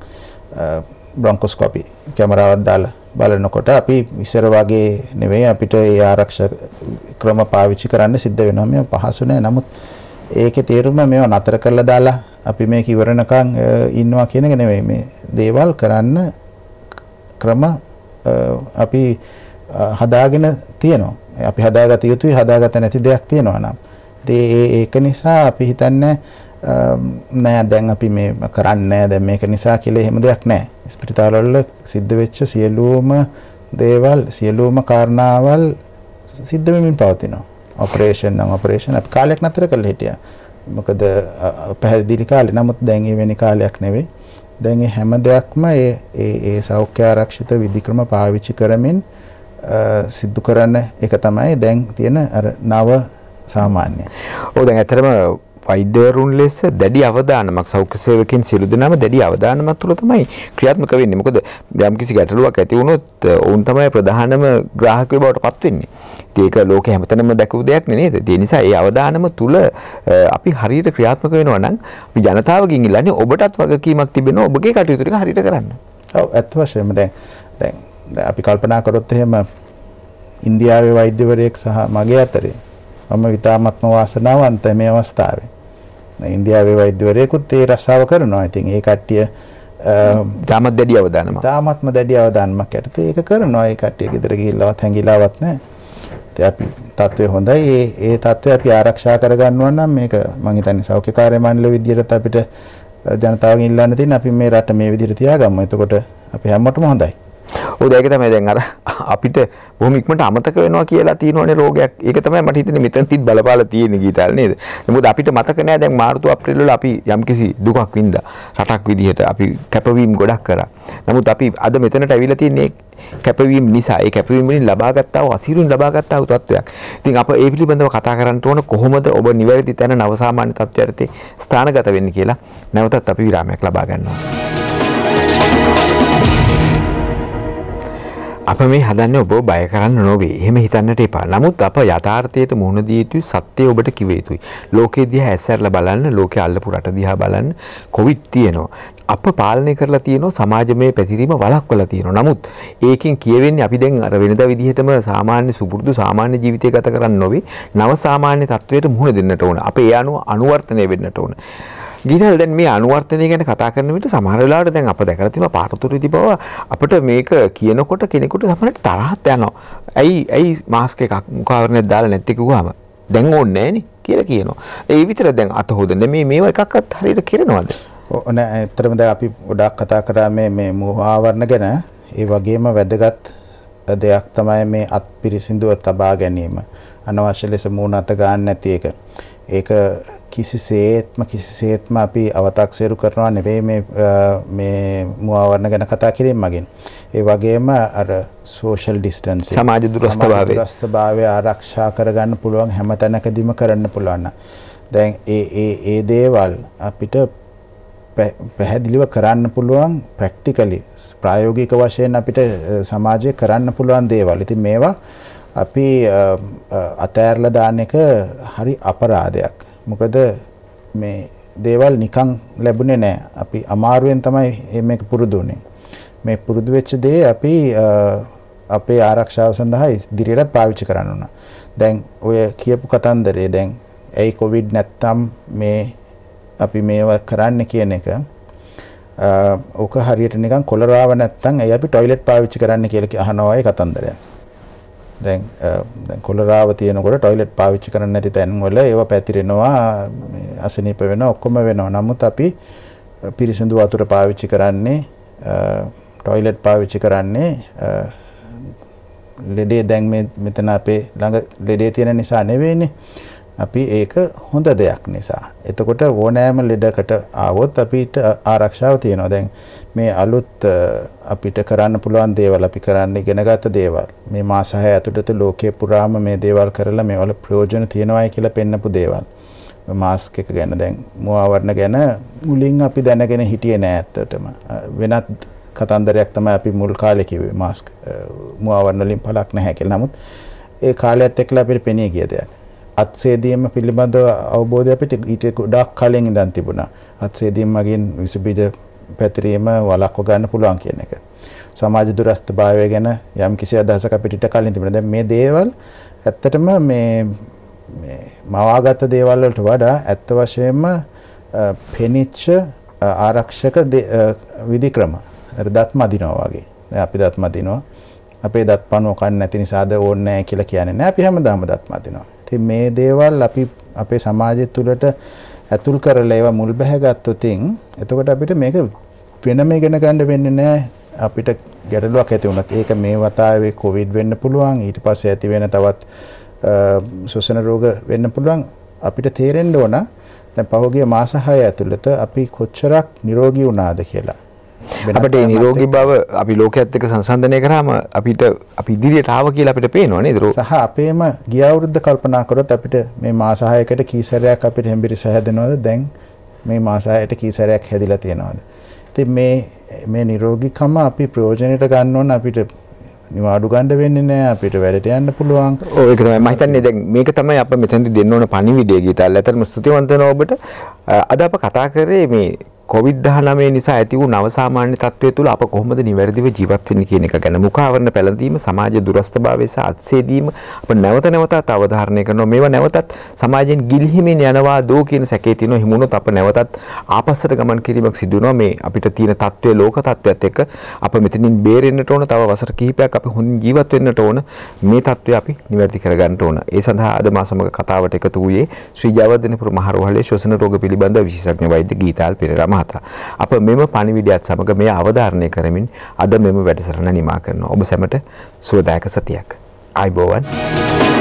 Speaker 2: බ්‍රොන්කොස්කෝපි කැමරාවක් දාලා බලනකොට අපි ඉස්සර වගේ නෙවෙයි අපිට ඒ ආරක්ෂක ක්‍රම පාවිච්චි කරන්න සිද්ධ වෙනවා මේ පහසු නෑ. නමුත් ඒකේ තේරුම මේව නතර කරලා දාලා අපි මේ කිවරණකම් ඉන්නවා කියන එක නෙවෙයි මේ දේවල් කරන්න ක්‍රම අපි හදාගෙන තියෙනවා. අපි හදාගත යුතුයි හදාගත නැති දෙයක් තියෙනවා නම්. ඉතින් ඒක නිසා අපි හිතන්නේ Um, නෑ දැන් අපි මේ කරන්නේ දැන් මේක නිසා කියලා එහෙම දෙයක් නෑ. ස්පිරිතාලවල සිද්ධ වෙච්ච සියලුම දේවල් සියලුම කාරණාවල් සිද්ධ වෙමින් පවතිනවා. ඔපරේෂන් නම් ඔපරේෂන් අපි කාලයක් නතර කරලා හිටියා. මොකද පැහැදිලි කාලේ. නමුත් දැන් ඒ වෙනි කාලයක් නෙවෙයි. දැන් ඒ හැම දෙයක්ම ඒ ඒ ඒ සෞඛ්‍ය ආරක්ෂිත විධික්‍රම පාවිච්චි කරමින් සිද්ධ කරන එක තමයි දැන් තියෙන අර
Speaker 1: නව සාමාන්‍ය. ඔව් දැන් ඇත්තටම වෛද්‍යවරුන් ලෙස දැඩි අවධානමක් සෞඛ්‍ය සේවකයන් සියලු දෙනාම දැඩි අවධානමක් තුළ තමයි ක්‍රියාත්මක වෙන්නේ. මොකද යම්කිසි ගැටලුවක් ඇති වුණොත් ඔවුන් තමයි ප්‍රධානම ග්‍රාහකයෝ බවට පත් වෙන්නේ. ඒක ලෝකේ හැමතැනම දැකපු දෙයක් නේද? ඒ නිසා ඒ අවධානම තුළ අපි හරියට ක්‍රියාත්මක වෙනවා නම් අපි ජනතාවගෙන් ඉල්ලන්නේ ඔබටත් වගකීමක් තිබෙනවා ඔබගේ කටයුතු ටික හරියට කරන්න.
Speaker 2: ඔව් ඇත්ත වශයෙන්ම දැන් දැන් අපි කල්පනා කරොත් එහෙම ඉන්දියාවේ වෛද්‍යවරයෙක් සහ මගේ අතරේ මම ඉතාමත්ම වාසනාවන්තයි මේ අවස්ථාවේ. ඉන්දියාවේ වෛද්‍යවරයෙකුත් ඒ රස්සාව කරනවා. ඉතින් ඒ කට්ටිය තාමත් දැඩි අවධානමක්. තාමත්ම දැඩි අවධානමක් යටතේ ඒක කරනවා. ඒ කට්ටිය ගෙදර ගිහිල්ලවත් හැංගිලාවත් නැහැ. ඉතින් අපි තත්ත්වය හොඳයි. ඒ ඒ තත්ත්වය අපි ආරක්ෂා කරගන්නවා නම් මේක මම හිතන්නේ සෞඛ්‍යකාරය මණ්ඩල විදියටත් අපිට ජනතාවගෙන් ඉල්ලන්න තියෙන අපි මේ රට මේ විදිහට තියාගමු. එතකොට අපි හැමෝටම හොඳයි.
Speaker 1: ඔව් ඒක තමයි දැන් අර අපිට බොහොම ඉක්මනට අමතක වෙනවා කියලා තියෙනවනේ රෝගයක්. ඒක තමයි මට හිතෙන්නේ මෙතනතිත් බලපාලා තියෙන ගීතල් නේද? මොකද අපිට මතක නෑ දැන් මාර්තු අප්‍රේල් වල අපි යම්කිසි දුකක් වින්දා. රටක් විදිහට අපි කැපවීම් ගොඩක් කරා. නමුත් අපි අද මෙතනට ඇවිල්ලා තියෙන්නේ කැපවීම නිසා ඒ කැපවීම වලින් ලබාගත්තා වූ අසීරුන් ලබාගත්තා වූ තත්වයක්. ඉතින් අප ඒ පිළිබඳව කතා කරන්න ඕන කොහොමද ඔබ නිවැරදි තැන නවසාමාන්‍ය තත්ත්වයට ස්ථානගත වෙන්නේ කියලා නැවතත් අපි විරාමයක් ලබා ගන්නවා. අප මේ හදන්න ඔබ බය කරන්න නොවේ එහෙම හිතන්නට එපා. නමුත් අප යථාර්ථයට මුහුණ දිය යුතු සත්‍යය ඔබට කිව යුතුයි. ලෝකෙ දිහා ඇසැරලා බලන්න, ලෝකෙ අල්ලපු රට දිහා බලන්න, කොවිඩ් තියෙනවා. අප පාලනය කරලා තියෙනවා සමාජමය පැතිරීම වළක්වලා තියෙනවා. නමුත් ඒකෙන් කියවෙන්නේ අපි දැන් අර වෙනදා විදිහටම සාමාන්‍ය සුපුරුදු සාමාන්‍ය ජීවිතය ගත කරන්න නොවේ. නව සාමාන්‍ය තත්වයට මුහුණ දෙන්නට ඕන. අපේ ඒ අනුව අනුවර්තනය වෙන්නට ඕන. ගිහිල් දැන් මේ අනුවර්තනය ගැන කතා කරන විට සමහර වෙලාවට දැන් අප දැකලා තියෙනවා පාරතුරු ඉදි බව අපිට මේක කියනකොට කෙනෙකුට සමහරට තරහක් යනවා. ඇයි ඇයි මාස්ක් එකක් මුඛාවරණයක් දාලා නැති කිව්වම දැන් ඕනේ නැහනේ කියලා කියනවා. ඒ විතර දැන් අත හොදන මේ මේව එකක්වත් හරියට කරනවද?
Speaker 2: ඔන්න ඇත්තටම දැන් අපි ගොඩාක් කතා කරා මේ මේ මුඛාවරණ ගැන ඒ වගේම වැදගත් දෙයක් තමයි මේ අත් පිරිසිදුව තබා ගැනීම. අනවශ්‍ය ලෙස මූණ අත ගන්න නැති එක. ඒක කිසිසේත්ම කිසිසේත්ම අපි අව탁සේරු කරනවා නෙවෙයි මේ මේ මුවවරණ ගැන කතා කිරීම මගින්. ඒ වගේම අර සෝෂල් ඩිස්ටන්සින් සමාජ දුරස්ථභාවය දුරස්ථභාවය ආරක්ෂා කරගන්න පුළුවන් හැම තැනකදීම කරන්න පුළුවන්. දැන් ඒ ඒ ඒ දේවල් අපිට පැහැදිලිව කරන්න පුළුවන් ප්‍රැක්ටිකලි ප්‍රායෝගික වශයෙන් අපිට සමාජයේ කරන්න පුළුවන් දේවල්. ඉතින් මේවා අපි අතෑරලා දාන එක හරි අපරාධයක්. මොකද මේ දේවල් නිකන් ලැබුණේ නැහැ. අපි අමාරුවෙන් තමයි මේක පුරුදු වුනේ. මේ පුරුදු වෙච්ච දේ අපි අපේ ආරක්ෂාව සඳහා ඉදිරියටත් පාවිච්චි කරන්න ඕන. දැන් ඔය කියපු කතන්දරේ දැන් ඇයි කොවිඩ් නැත්තම් මේ අපි මේව කරන්න කියන එක ඕක හරියට නිකන් කොලරාව නැත්තම් ඇයි අපි ටොයිලට් පාවිච්චි කරන්න කියලා අහනවා ඒ කතන්දරය. දැන් දැන් කොලරාව තියෙනකොට টয়ලට් පාවිච්චි කරන්නේ නැති තැන්වල ඒවා පැතිරෙනවා අසනීප වෙනවා ඔක්කොම වෙනවා. නමුත් අපි පිරිසිදු වතුර පාවිච්චි කරන්නේ টয়ලට් පාවිච්චි කරන්නේ ලෙඩේ දැන් මෙතන අපේ ළඟ ලෙඩේ තියෙන නිසා නෙවෙයිනේ. අපි ඒක හොඳ දෙයක් නිසා. එතකොට ඕනෑම ලෙඩකට ආවොත් අපිට ආරක්ෂාව තියෙනවා. දැන් මේ අලුත් අපිට කරන්න පුළුවන් දේවල් අපි කරන්න ඉගෙනගත්ත දේවල්. මේ මාස 6 ඇතුළත ලෝකයේ පුරාම මේ දේවල් කරලා මේවල ප්‍රයෝජන තියෙනවායි කියලා පෙන්නපු දේවල්. මාස්ක් එක ගැන දැන් මුව ආවරණ ගැන මුලින් අපි දැනගෙන හිටියේ නෑ ඇත්තටම. වෙනත් කතන්දරයක් තමයි අපි මුල් කාලේ කිව්වේ මාස්ක් මුව ආවරණ වලින් පළක් නැහැ කියලා. නමුත් ඒ කාලයත් එක්කලා අපිට පෙනී ගිය දෙයක්. අත්සේදීම පිළිබඳව අවබෝධය අපිට ඊට ගොඩක් කලින් ඉඳන් තිබුණා. අත්සේදීම මගින් විස බීජ පැතිරීම වළක්ව ගන්න පුළුවන් කියන එක. සමාජ දුරස්ථභාවය ගැන යම් කිසි අදහසක් අපිට කලින් තිබුණා. දැන් මේ දේවල් ඇත්තටම මේ මේ මවාගත් දේවල් වලට වඩා ඇත්ත වශයෙන්ම පෙනිච්ච ආරක්ෂක විධික්‍රම දත් මදිනවා වගේ. දැන් අපි දත් මදිනවා. අපේ දත් පණුව කන්නේ නැති නිසාද ඕනේ නැහැ කියලා කියන්නේ නැහැ. අපි හැමදාම දත් මදිනවා. ඉතින් මේ දේවල් අපි අපේ සමාජය තුළට ඇතුල් කරලා ඒවා මුල් බැහැගත්තොතින් එතකොට අපිට මේක වෙනම ඉගෙන ගන්න වෙන්නේ නැහැ අපිට ගැටලුවක් ඇති වුණත් ඒක මේ වතාවේ කොවිඩ් වෙන්න පුළුවන් ඊට පස්සේ ඇති වෙන තවත් ශ්වසන රෝග වෙන්න පුළුවන් අපිට තේරෙන්න ඕන දැන් පහුගිය මාස 6 ඇතුළත අපි කොච්චරක් නිරෝගී වුණාද කියලා
Speaker 1: අපට නිරෝගි බව අපි ලෝකයත් එක්ක සංසන්ධනය කරාම අපිට අපි ඉදිරියට ආව කියලා අපිට පේනවා නේද සහ
Speaker 2: අපේම ගිය අවුරුද්ද කල්පනා කරොත් අපිට මේ මාස 6කට කීසරයක් අපිට හෙම්බිරිස හැදෙනවද දැන් මේ මාස 6ට කීසරයක් හැදිලා තියෙනවද ඉතින් මේ මේ නිරෝගිකම අපි ප්‍රයෝජනෙට ගන්න ඕන අපිට නිවාඩු ගණ්ඩ වෙන්න නෑ අපිට වැඩට යන්න පුළුවන්
Speaker 1: ඒක තමයි මහිතන්නේ දැන් මේක තමයි අප මෙතැන්දි දෙන්න ඕන පණිවිඩය ගීතල් ඇතරම ස්තුතිවන්තන ඔබට අද අප කතා කරේ මේ කොවිD-19 නිසා ඇති වූ නව සාමාන්‍ය තත්ත්වය තුළ අප කොහොමද නිවැරදිව ජීවත් වෙන්නේ කියන එක ගැන මුඛාවරණ පැළඳීම සමාජ දුරස්ථභාවය සහ අත්සේදීම අප නැවත නැවතත් අවධාරණය කරනවා මේවා නැවතත් සමාජයෙන් ගිලිහිමින් යනවා දෝ කියන සැකේ තියෙන හිමුණොත් අප නැවතත් ආපස්සට ගමන් කිරීමක් සිදු වෙනවා මේ අපිට තියෙන තත්ත්වය ලෝක තත්ත්වයත් එක්ක අප මෙතනින් බේරෙන්නට ඕන තව වසර කිහිපයක් අපි හොඳින් ජීවත් වෙන්නට ඕන මේ තත්ත්වය අපි නිවැරදි කරගන්න ඕන ඒ සඳහා අද මා සමග කතාවට එකතු වූයේ ශ්‍රී ජයවර්ධනපුර මහරෝහලේ ශ්වසන රෝග පිළිබඳ විශේෂඥ වෛද්‍ය ගීතාල් පෙරේරා මහතා. අප මෙම පණිවිඩයත් සමග මේ අවධාරණය කරමින් අද මෙම වැඩසටහන නිමා කරනවා. ඔබ සැමට සුවදායක සතියක්. ආයිබෝවන්.